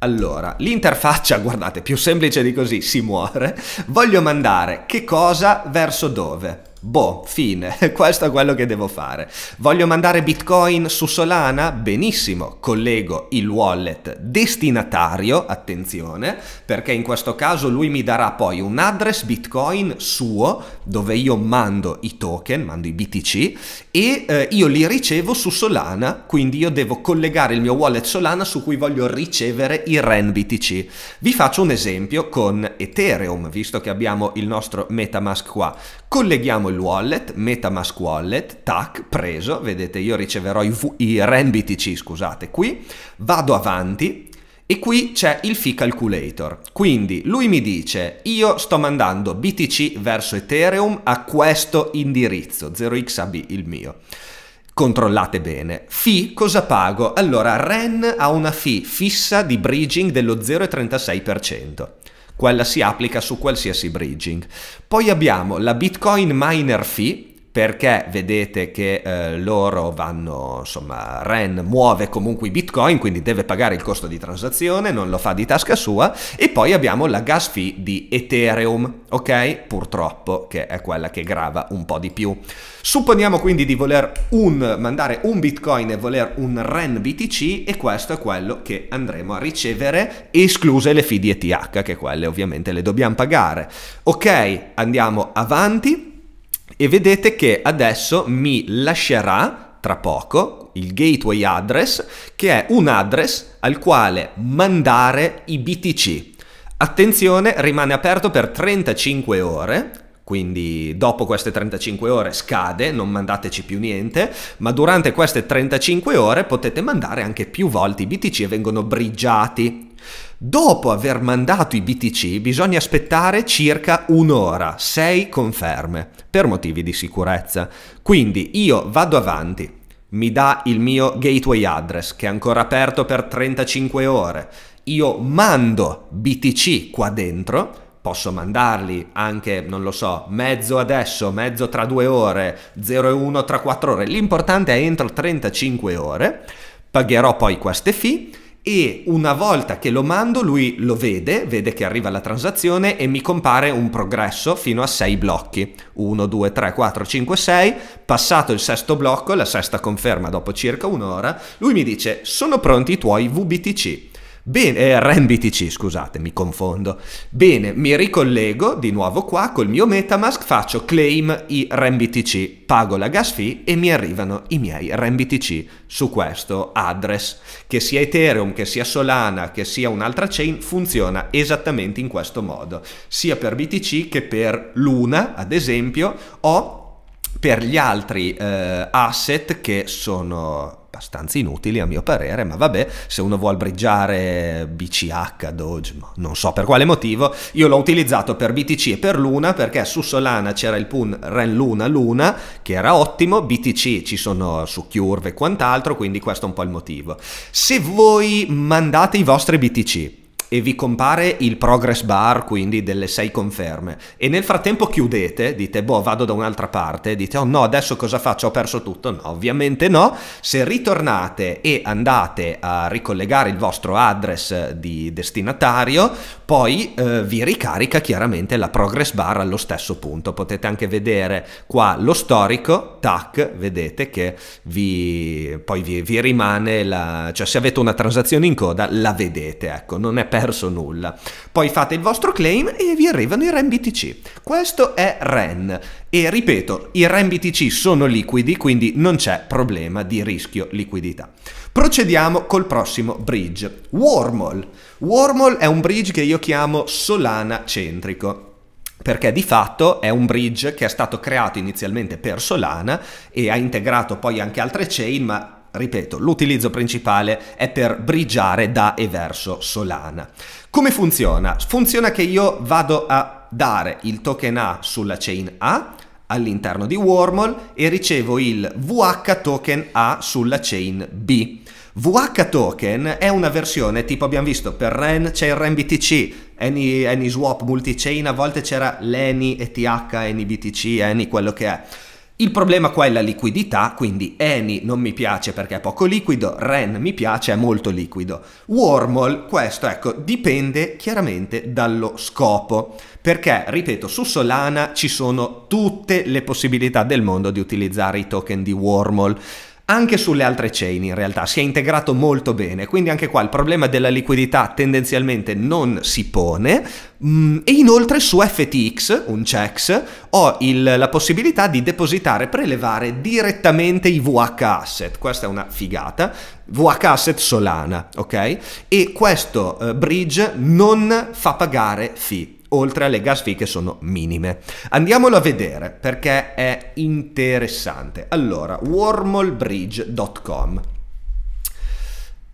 Allora, l'interfaccia, guardate, più semplice di così, si muore. Voglio mandare che cosa verso dove? Boh, fine, questo è quello che devo fare. Voglio mandare Bitcoin su Solana? Benissimo, collego il wallet destinatario, attenzione, perché in questo caso lui mi darà poi un address Bitcoin suo dove io mando i token, mando i BTC e eh, io li ricevo su Solana, quindi io devo collegare il mio wallet Solana su cui voglio ricevere i REN BTC. Vi faccio un esempio con Ethereum, visto che abbiamo il nostro MetaMask qua. Colleghiamo il quel wallet, Metamask wallet, tac, preso, vedete io riceverò i, v- i REN BTC, scusate, qui, vado avanti, e qui c'è il fee calculator. Quindi lui mi dice io sto mandando BTC verso Ethereum a questo indirizzo, 0xAB il mio. Controllate bene. Fi, cosa pago? Allora REN ha una fee fissa di bridging dello 0,36% quella si applica su qualsiasi bridging. Poi abbiamo la Bitcoin Miner Fee, perché vedete che eh, loro vanno, insomma, Ren muove comunque i bitcoin, quindi deve pagare il costo di transazione, non lo fa di tasca sua, e poi abbiamo la gas fee di Ethereum, ok? Purtroppo, che è quella che grava un po' di più. Supponiamo quindi di voler un, mandare un bitcoin e voler un Ren BTC, e questo è quello che andremo a ricevere, escluse le fee di ETH, che quelle ovviamente le dobbiamo pagare. Ok, andiamo avanti e vedete che adesso mi lascerà tra poco il gateway address che è un address al quale mandare i BTC. Attenzione, rimane aperto per 35 ore, quindi dopo queste 35 ore scade, non mandateci più niente, ma durante queste 35 ore potete mandare anche più volte i BTC e vengono briggiati Dopo aver mandato i BTC bisogna aspettare circa un'ora, 6 conferme, per motivi di sicurezza. Quindi io vado avanti, mi dà il mio gateway address che è ancora aperto per 35 ore, io mando BTC qua dentro, posso mandarli anche, non lo so, mezzo adesso, mezzo tra due ore, 0 e 1 tra 4 ore, l'importante è entro 35 ore, pagherò poi queste fee e una volta che lo mando lui lo vede, vede che arriva la transazione e mi compare un progresso fino a 6 blocchi, 1, 2, 3, 4, 5, 6, passato il sesto blocco, la sesta conferma dopo circa un'ora, lui mi dice sono pronti i tuoi VBTC. Bene, eh, RenBTC, scusate, mi confondo. Bene, mi ricollego di nuovo qua col mio Metamask, faccio claim i RenBTC, pago la gas fee e mi arrivano i miei RenBTC su questo address. Che sia Ethereum, che sia Solana, che sia un'altra chain, funziona esattamente in questo modo. Sia per BTC che per Luna, ad esempio, o per gli altri eh, asset che sono abbastanza inutili a mio parere, ma vabbè, se uno vuole briggiare BCH, Doge, non so per quale motivo, io l'ho utilizzato per BTC e per Luna perché su Solana c'era il pun Ren Luna Luna che era ottimo, BTC ci sono su Curve e quant'altro, quindi questo è un po' il motivo. Se voi mandate i vostri BTC e vi compare il progress bar, quindi delle sei conferme. E nel frattempo chiudete, dite boh vado da un'altra parte, dite oh no adesso cosa faccio, ho perso tutto? No, ovviamente no. Se ritornate e andate a ricollegare il vostro address di destinatario, poi eh, vi ricarica chiaramente la progress bar allo stesso punto. Potete anche vedere qua lo storico, tac, vedete che vi, poi vi, vi rimane, la, cioè se avete una transazione in coda la vedete, ecco, non è per perso nulla. Poi fate il vostro claim e vi arrivano i REN BTC. Questo è REN e ripeto, i REN BTC sono liquidi, quindi non c'è problema di rischio liquidità. Procediamo col prossimo bridge, Wormhole. Wormhole è un bridge che io chiamo Solana centrico perché di fatto è un bridge che è stato creato inizialmente per Solana e ha integrato poi anche altre chain, ma Ripeto, l'utilizzo principale è per brigiare da e verso Solana. Come funziona? Funziona che io vado a dare il token A sulla chain A all'interno di Wormhole e ricevo il VH token A sulla chain B. VH token è una versione tipo abbiamo visto per REN c'è il REN BTC, AnySwap Any multichain, a volte c'era l'ENI ETH, AnyBTC, Any quello che è. Il problema qua è la liquidità, quindi Eni non mi piace perché è poco liquido, Ren mi piace, è molto liquido. Wormhole, questo ecco, dipende chiaramente dallo scopo, perché, ripeto, su Solana ci sono tutte le possibilità del mondo di utilizzare i token di Wormhole anche sulle altre chain in realtà, si è integrato molto bene, quindi anche qua il problema della liquidità tendenzialmente non si pone mm, e inoltre su FTX, un CEX, ho il, la possibilità di depositare, prelevare direttamente i VH asset, questa è una figata, VH asset Solana, ok? E questo eh, bridge non fa pagare fee oltre alle gas fee che sono minime. Andiamolo a vedere perché è interessante. Allora, wormholebridge.com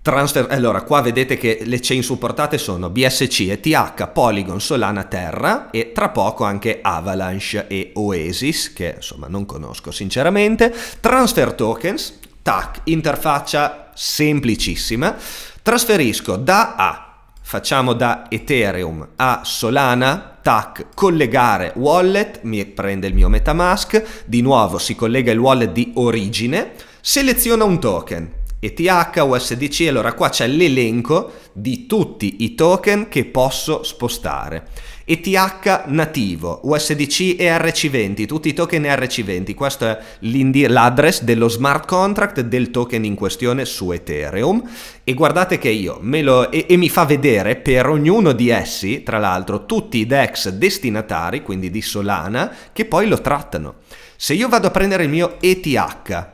Transfer, allora qua vedete che le chain supportate sono BSC, ETH, Polygon, Solana, Terra e tra poco anche Avalanche e Oasis che insomma non conosco sinceramente. Transfer tokens, TAC, interfaccia semplicissima. Trasferisco da A facciamo da Ethereum a Solana, tac, collegare wallet, mi prende il mio Metamask, di nuovo si collega il wallet di origine, seleziona un token, ETH, USDC, allora qua c'è l'elenco di tutti i token che posso spostare. ETH nativo, USDC e RC20, tutti i token RC20, questo è l'address dello smart contract del token in questione su Ethereum e guardate che io me lo e, e mi fa vedere per ognuno di essi, tra l'altro, tutti i DEX destinatari, quindi di Solana, che poi lo trattano. Se io vado a prendere il mio ETH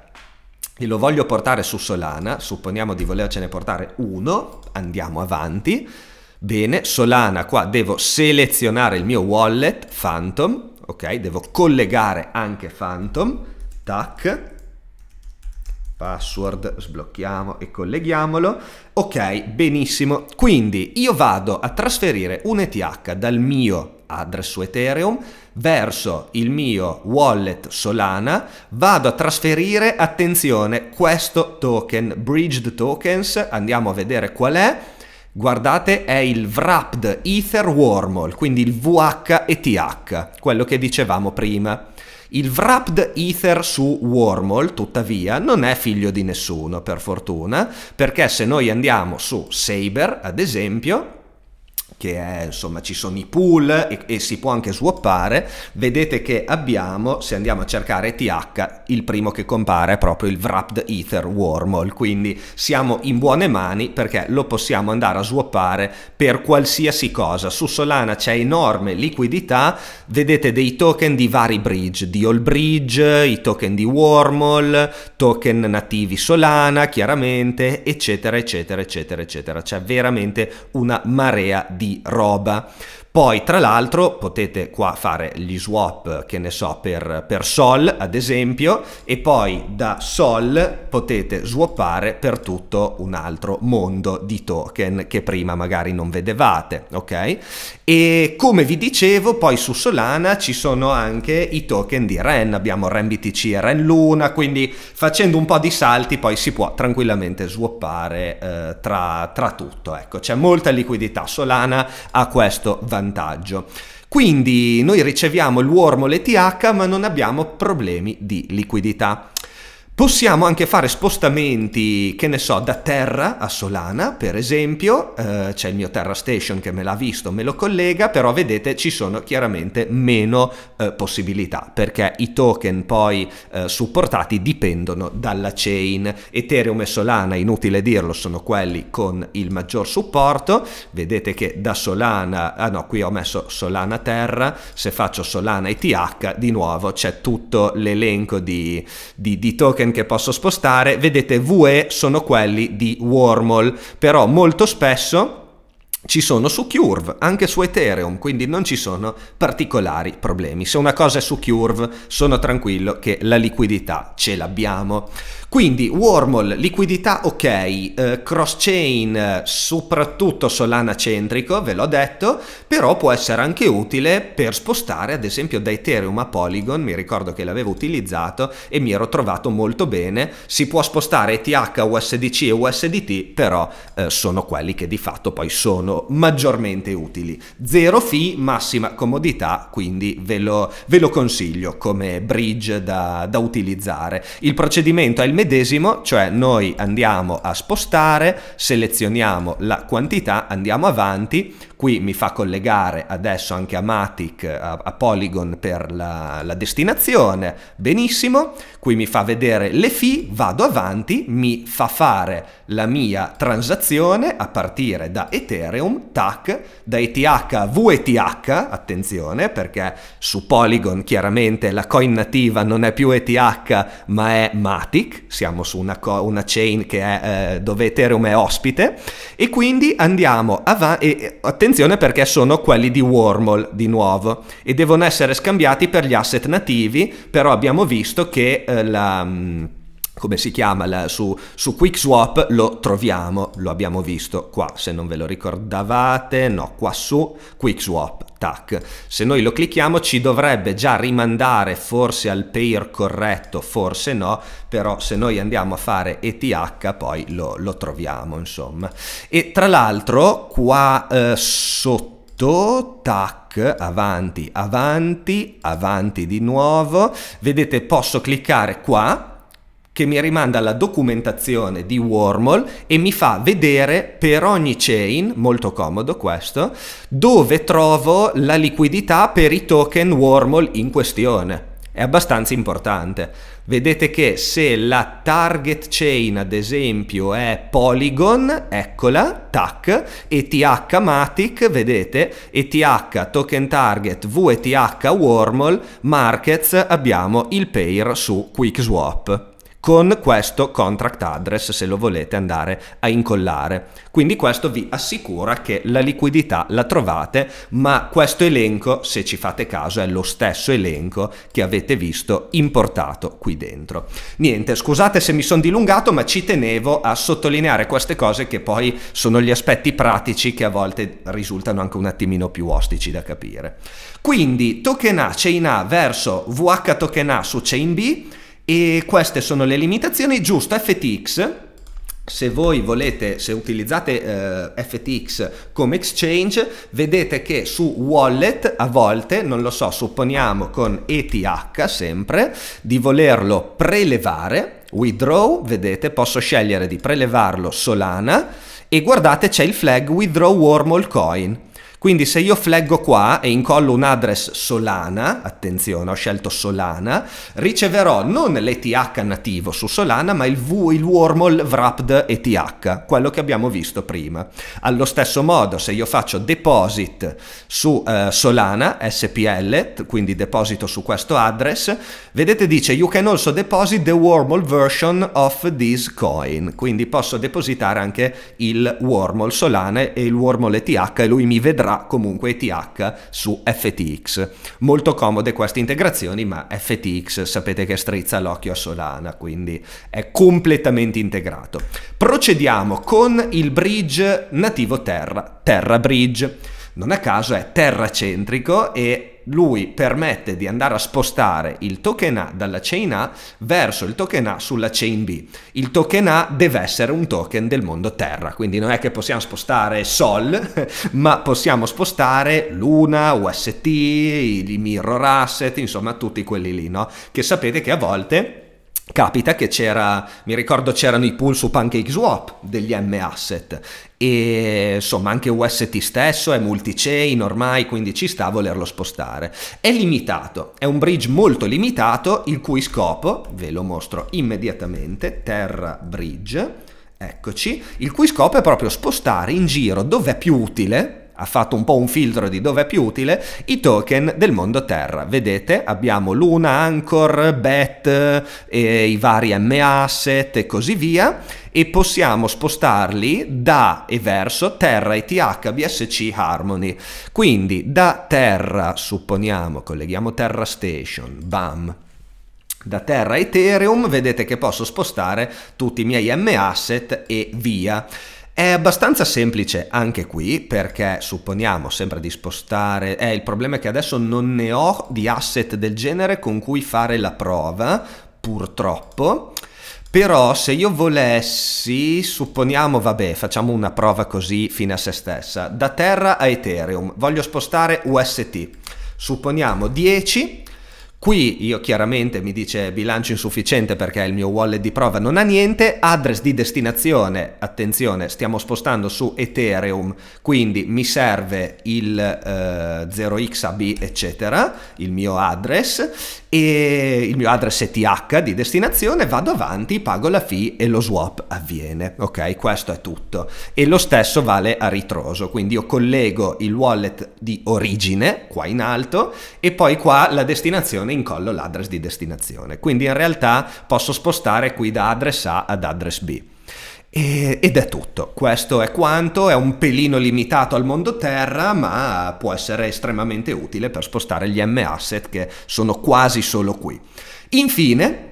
e lo voglio portare su Solana, supponiamo di volercene portare uno, andiamo avanti, Bene, Solana qua devo selezionare il mio wallet Phantom, ok? Devo collegare anche Phantom, tac, password, sblocchiamo e colleghiamolo. Ok, benissimo. Quindi io vado a trasferire un ETH dal mio address su Ethereum verso il mio wallet Solana, vado a trasferire, attenzione, questo token, Bridged Tokens, andiamo a vedere qual è. Guardate, è il Wrapped Ether Wormhole, quindi il VH quello che dicevamo prima. Il Wrapped Ether su Wormhole, tuttavia, non è figlio di nessuno, per fortuna, perché se noi andiamo su Saber, ad esempio, che è, insomma ci sono i pool e, e, si può anche swappare, vedete che abbiamo, se andiamo a cercare TH, il primo che compare è proprio il Wrapped Ether Wormhole, quindi siamo in buone mani perché lo possiamo andare a swappare per qualsiasi cosa. Su Solana c'è enorme liquidità, vedete dei token di vari bridge, di All Bridge, i token di Wormhole, token nativi Solana, chiaramente, eccetera, eccetera, eccetera, eccetera. C'è veramente una marea di roba poi tra l'altro potete qua fare gli swap, che ne so, per, per Sol ad esempio, e poi da Sol potete swappare per tutto un altro mondo di token che prima magari non vedevate, ok? E come vi dicevo, poi su Solana ci sono anche i token di REN, abbiamo REN BTC e REN Luna, quindi facendo un po' di salti poi si può tranquillamente swappare eh, tra, tra tutto, ecco, c'è molta liquidità, Solana ha questo vantaggio vantaggio. Quindi noi riceviamo l'uomo e l'ETH ma non abbiamo problemi di liquidità. Possiamo anche fare spostamenti, che ne so, da terra a Solana, per esempio, eh, c'è il mio Terra Station che me l'ha visto, me lo collega, però vedete ci sono chiaramente meno eh, possibilità, perché i token poi eh, supportati dipendono dalla chain. Ethereum e Solana, inutile dirlo, sono quelli con il maggior supporto, vedete che da Solana, ah no, qui ho messo Solana Terra, se faccio Solana ETH, di nuovo c'è tutto l'elenco di, di, di token token che posso spostare, vedete VE sono quelli di Wormhole, però molto spesso ci sono su Curve, anche su Ethereum, quindi non ci sono particolari problemi. Se una cosa è su Curve, sono tranquillo che la liquidità ce l'abbiamo. Quindi Wormhole, liquidità ok, eh, cross-chain eh, soprattutto Solana centrico, ve l'ho detto, però può essere anche utile per spostare ad esempio da Ethereum a Polygon, mi ricordo che l'avevo utilizzato e mi ero trovato molto bene, si può spostare ETH, USDC e USDT, però eh, sono quelli che di fatto poi sono maggiormente utili. Zero fee, massima comodità, quindi ve lo, ve lo consiglio come bridge da, da utilizzare. Il procedimento è il medesimo, cioè noi andiamo a spostare, selezioniamo la quantità, andiamo avanti, qui mi fa collegare adesso anche a Matic, a, a Polygon per la, la, destinazione, benissimo, qui mi fa vedere le fee, vado avanti, mi fa fare la mia transazione a partire da Ethereum, tac, da ETH a VETH, attenzione perché su Polygon chiaramente la coin nativa non è più ETH ma è Matic, siamo su una, una chain che è, eh, dove Ethereum è ospite e quindi andiamo avanti, attenzione eh, Attenzione perché sono quelli di Wormhole di nuovo e devono essere scambiati per gli asset nativi, però abbiamo visto che eh, la mm, come si chiama la, su, su QuickSwap lo troviamo, lo abbiamo visto qua, se non ve lo ricordavate, no, qua su QuickSwap. Tac. Se noi lo clicchiamo ci dovrebbe già rimandare forse al pair corretto, forse no, però se noi andiamo a fare ETH poi lo, lo troviamo, insomma. E tra l'altro qua eh, sotto, tac, avanti, avanti, avanti di nuovo, vedete posso cliccare qua che mi rimanda alla documentazione di Wormhole e mi fa vedere per ogni chain, molto comodo questo, dove trovo la liquidità per i token Wormhole in questione. È abbastanza importante. Vedete che se la target chain ad esempio è Polygon, eccola, TAC, ETH Matic, vedete, ETH token target VETH Wormhole, markets abbiamo il pair su QuickSwap con questo contract address se lo volete andare a incollare. Quindi questo vi assicura che la liquidità la trovate, ma questo elenco, se ci fate caso, è lo stesso elenco che avete visto importato qui dentro. Niente, scusate se mi sono dilungato, ma ci tenevo a sottolineare queste cose che poi sono gli aspetti pratici che a volte risultano anche un attimino più ostici da capire. Quindi token A, chain A verso VH token A su chain B, e queste sono le limitazioni, giusto, FTX, se voi volete, se utilizzate eh, FTX come exchange, vedete che su wallet a volte, non lo so, supponiamo con ETH sempre, di volerlo prelevare, withdraw, vedete, posso scegliere di prelevarlo Solana e guardate c'è il flag withdraw wormhole coin. Quindi se io flaggo qua e incollo un address Solana, attenzione ho scelto Solana, riceverò non l'ETH nativo su Solana ma il, v, il wormhole wrapped ETH, quello che abbiamo visto prima. Allo stesso modo se io faccio deposit su uh, Solana SPL, quindi deposito su questo address, vedete dice you can also deposit the wormhole version of this coin, quindi posso depositare anche il wormhole Solana e il wormhole ETH e lui mi vedrà comprerà comunque ETH su FTX. Molto comode queste integrazioni, ma FTX sapete che strizza l'occhio a Solana, quindi è completamente integrato. Procediamo con il bridge nativo Terra, Terra Bridge. Non a caso è terracentrico e lui permette di andare a spostare il token A dalla chain A verso il token A sulla chain B. Il token A deve essere un token del mondo Terra, quindi non è che possiamo spostare Sol, ma possiamo spostare Luna, UST, i mirror asset, insomma tutti quelli lì, no? Che sapete che a volte Capita che c'era, mi ricordo c'erano i pool su Pancake Swap degli M-Asset e insomma anche UST stesso è multi-chain ormai quindi ci sta a volerlo spostare. È limitato, è un bridge molto limitato il cui scopo, ve lo mostro immediatamente, Terra Bridge, eccoci, il cui scopo è proprio spostare in giro dove è più utile ha fatto un po' un filtro di dove è più utile, i token del mondo Terra. Vedete, abbiamo Luna, Anchor, BET, i vari M-Asset e così via e possiamo spostarli da e verso Terra ETH BSC Harmony. Quindi da Terra, supponiamo, colleghiamo Terra Station, BAM, da Terra Ethereum, vedete che posso spostare tutti i miei M-Asset e via. È abbastanza semplice anche qui perché supponiamo sempre di spostare, eh, il problema è che adesso non ne ho di asset del genere con cui fare la prova, purtroppo, però se io volessi, supponiamo, vabbè, facciamo una prova così fine a se stessa, da Terra a Ethereum, voglio spostare UST, supponiamo 10 Qui io chiaramente mi dice bilancio insufficiente perché il mio wallet di prova non ha niente, address di destinazione, attenzione, stiamo spostando su Ethereum, quindi mi serve il eh, 0xAB eccetera, il mio address e il mio address ETH di destinazione, vado avanti, pago la fee e lo swap avviene, ok? Questo è tutto. E lo stesso vale a ritroso, quindi io collego il wallet di origine qua in alto e poi qua la destinazione posizione in l'address di destinazione. Quindi in realtà posso spostare qui da address A ad address B. E, ed è tutto, questo è quanto, è un pelino limitato al mondo terra, ma può essere estremamente utile per spostare gli M-asset che sono quasi solo qui. Infine,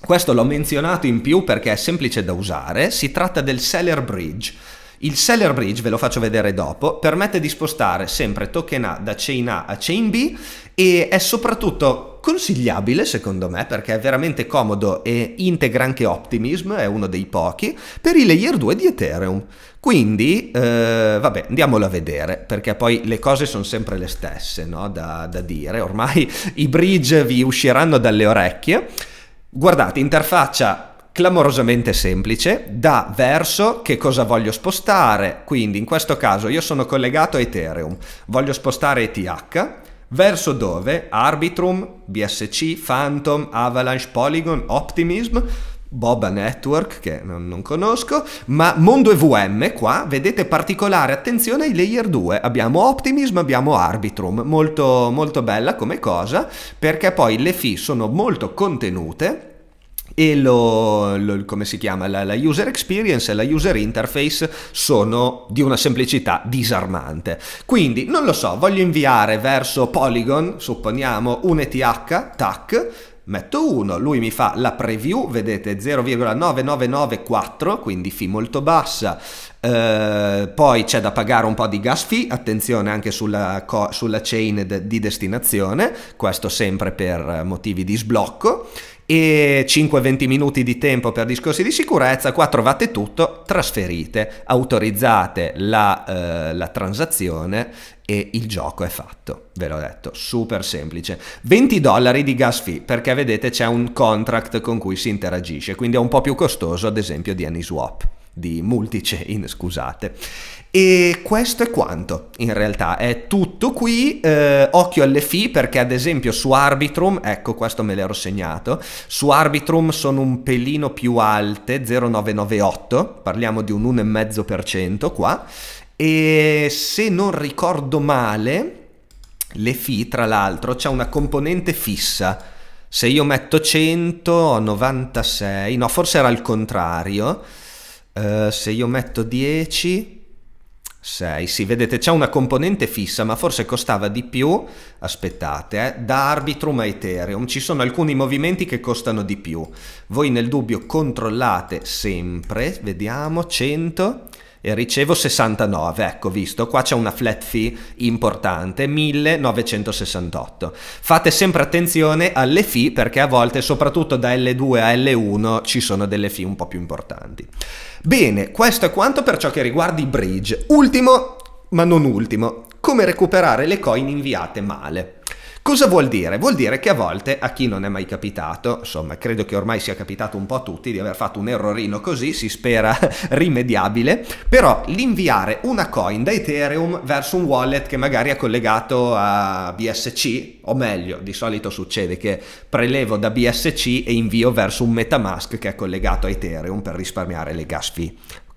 questo l'ho menzionato in più perché è semplice da usare, si tratta del Seller Bridge. Il Seller Bridge, ve lo faccio vedere dopo, permette di spostare sempre token A da chain A a chain B e è soprattutto consigliabile secondo me perché è veramente comodo e integra anche Optimism, è uno dei pochi, per i layer 2 di Ethereum. Quindi, eh, vabbè, andiamolo a vedere, perché poi le cose sono sempre le stesse no? da, da dire, ormai i bridge vi usciranno dalle orecchie. Guardate, interfaccia clamorosamente semplice, da verso che cosa voglio spostare, quindi in questo caso io sono collegato a Ethereum, voglio spostare ETH, verso dove Arbitrum, BSC, Phantom, Avalanche, Polygon, Optimism, Boba Network che non, conosco, ma Mondo EVM qua vedete particolare attenzione ai layer 2, abbiamo Optimism, abbiamo Arbitrum, molto, molto bella come cosa perché poi le fee sono molto contenute e lo, lo, come si chiama? La, la user experience e la user interface sono di una semplicità disarmante. Quindi, non lo so, voglio inviare verso Polygon, supponiamo un ETH, TAC, metto 1, lui mi fa la preview, vedete 0,9994, quindi FI molto bassa, eh, poi c'è da pagare un po' di gas fee, attenzione anche sulla, sulla chain de di destinazione, questo sempre per motivi di sblocco, e 5-20 minuti di tempo per discorsi di sicurezza, qua trovate tutto, trasferite, autorizzate la, eh, la transazione e il gioco è fatto, ve l'ho detto, super semplice. 20 dollari di gas fee perché vedete c'è un contract con cui si interagisce, quindi è un po' più costoso ad esempio di AnySwap, di Multichain, scusate. E questo è quanto, in realtà, è tutto qui, eh, occhio alle fee perché ad esempio su Arbitrum, ecco questo me l'ero segnato, su Arbitrum sono un pelino più alte, 0,998, parliamo di un 1,5% qua, e se non ricordo male, le fee tra l'altro c'è una componente fissa, se io metto 100 ho 96, no forse era il contrario, eh, se io metto 10 6, sì, vedete c'è una componente fissa, ma forse costava di più, aspettate, eh, da Arbitrum a Ethereum, ci sono alcuni movimenti che costano di più. Voi nel dubbio controllate sempre, vediamo, 100, e ricevo 69, ecco visto, qua c'è una flat fee importante, 1968. Fate sempre attenzione alle fee perché a volte soprattutto da L2 a L1 ci sono delle fee un po' più importanti. Bene, questo è quanto per ciò che riguarda i bridge. Ultimo, ma non ultimo, come recuperare le coin inviate male. Cosa vuol dire? Vuol dire che a volte a chi non è mai capitato, insomma credo che ormai sia capitato un po' a tutti di aver fatto un errorino così, si spera rimediabile, però l'inviare una coin da Ethereum verso un wallet che magari è collegato a BSC, o meglio, di solito succede che prelevo da BSC e invio verso un Metamask che è collegato a Ethereum per risparmiare le gas fee.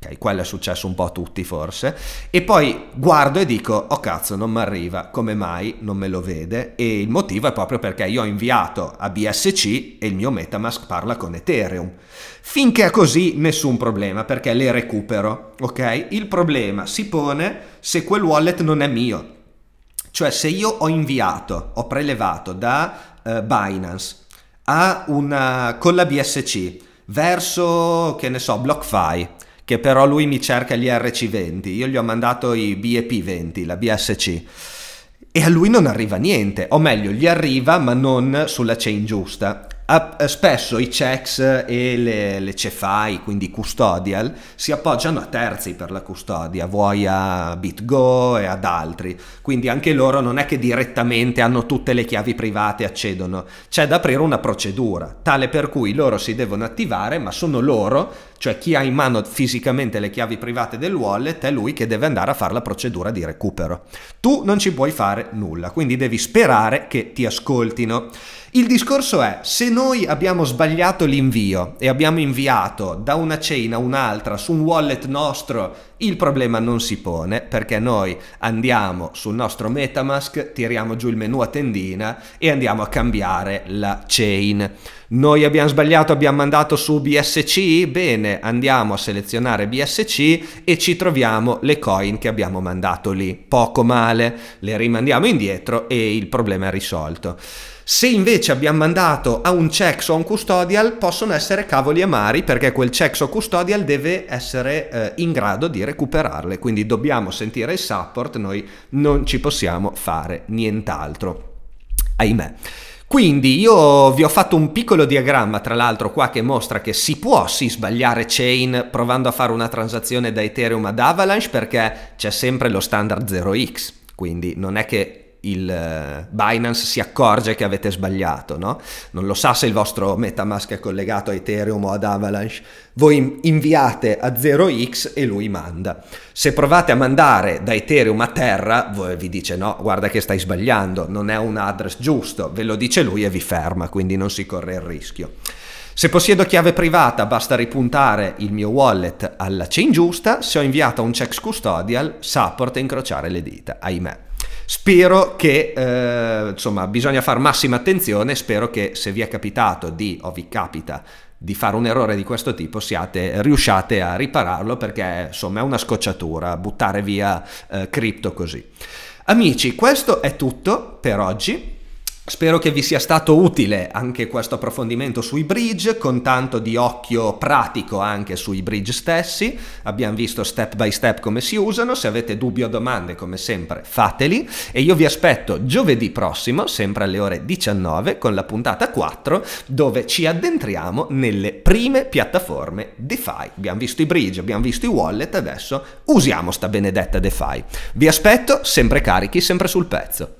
Ok, quello è successo un po' a tutti forse. E poi guardo e dico, oh cazzo, non mi arriva, come mai non me lo vede? E il motivo è proprio perché io ho inviato a BSC e il mio Metamask parla con Ethereum. Finché è così nessun problema perché le recupero, ok? Il problema si pone se quel wallet non è mio. Cioè se io ho inviato, ho prelevato da eh, Binance una, con la BSC verso, che ne so, BlockFi, che però lui mi cerca gli RC20, io gli ho mandato i BEP20, la BSC, e a lui non arriva niente, o meglio, gli arriva ma non sulla chain giusta. Eh, spesso i checks e le, le cefai, quindi custodial, si appoggiano a terzi per la custodia, vuoi a BitGo e ad altri, quindi anche loro non è che direttamente hanno tutte le chiavi private e accedono, c'è da aprire una procedura, tale per cui loro si devono attivare, ma sono loro cioè chi ha in mano fisicamente le chiavi private del wallet è lui che deve andare a fare la procedura di recupero. Tu non ci puoi fare nulla, quindi devi sperare che ti ascoltino. Il discorso è, se noi abbiamo sbagliato l'invio e abbiamo inviato da una chain a un'altra su un wallet nostro il problema non si pone perché noi andiamo sul nostro Metamask, tiriamo giù il menu a tendina e andiamo a cambiare la chain. Noi abbiamo sbagliato, abbiamo mandato su BSC, bene, andiamo a selezionare BSC e ci troviamo le coin che abbiamo mandato lì. Poco male, le rimandiamo indietro e il problema è risolto. Se invece abbiamo mandato a un checks o a un custodial, possono essere cavoli amari perché quel checks o custodial deve essere eh, in grado di recuperarle. Quindi dobbiamo sentire il support, noi non ci possiamo fare nient'altro. Ahimè. Quindi io vi ho fatto un piccolo diagramma, tra l'altro, qua che mostra che si può sì sbagliare chain provando a fare una transazione da Ethereum ad Avalanche perché c'è sempre lo standard 0x. Quindi non è che il eh, Binance si accorge che avete sbagliato, no? Non lo sa se il vostro Metamask è collegato a Ethereum o ad Avalanche. Voi inviate a 0x e lui manda. Se provate a mandare da Ethereum a Terra, vi dice no, guarda che stai sbagliando, non è un address giusto, ve lo dice lui e vi ferma, quindi non si corre il rischio. Se possiedo chiave privata basta ripuntare il mio wallet alla chain giusta, se ho inviato un checks custodial support e incrociare le dita, ahimè. Spero che, eh, insomma, bisogna fare massima attenzione, spero che se vi è capitato di, o vi capita, di fare un errore di questo tipo siate riusciate a ripararlo perché insomma è una scocciatura buttare via eh, cripto così. Amici, questo è tutto per oggi. Spero che vi sia stato utile anche questo approfondimento sui bridge, con tanto di occhio pratico anche sui bridge stessi. Abbiamo visto step by step come si usano, se avete dubbi o domande come sempre fateli e io vi aspetto giovedì prossimo, sempre alle ore 19, con la puntata 4, dove ci addentriamo nelle prime piattaforme DeFi. Abbiamo visto i bridge, abbiamo visto i wallet, adesso usiamo sta benedetta DeFi. Vi aspetto sempre carichi, sempre sul pezzo.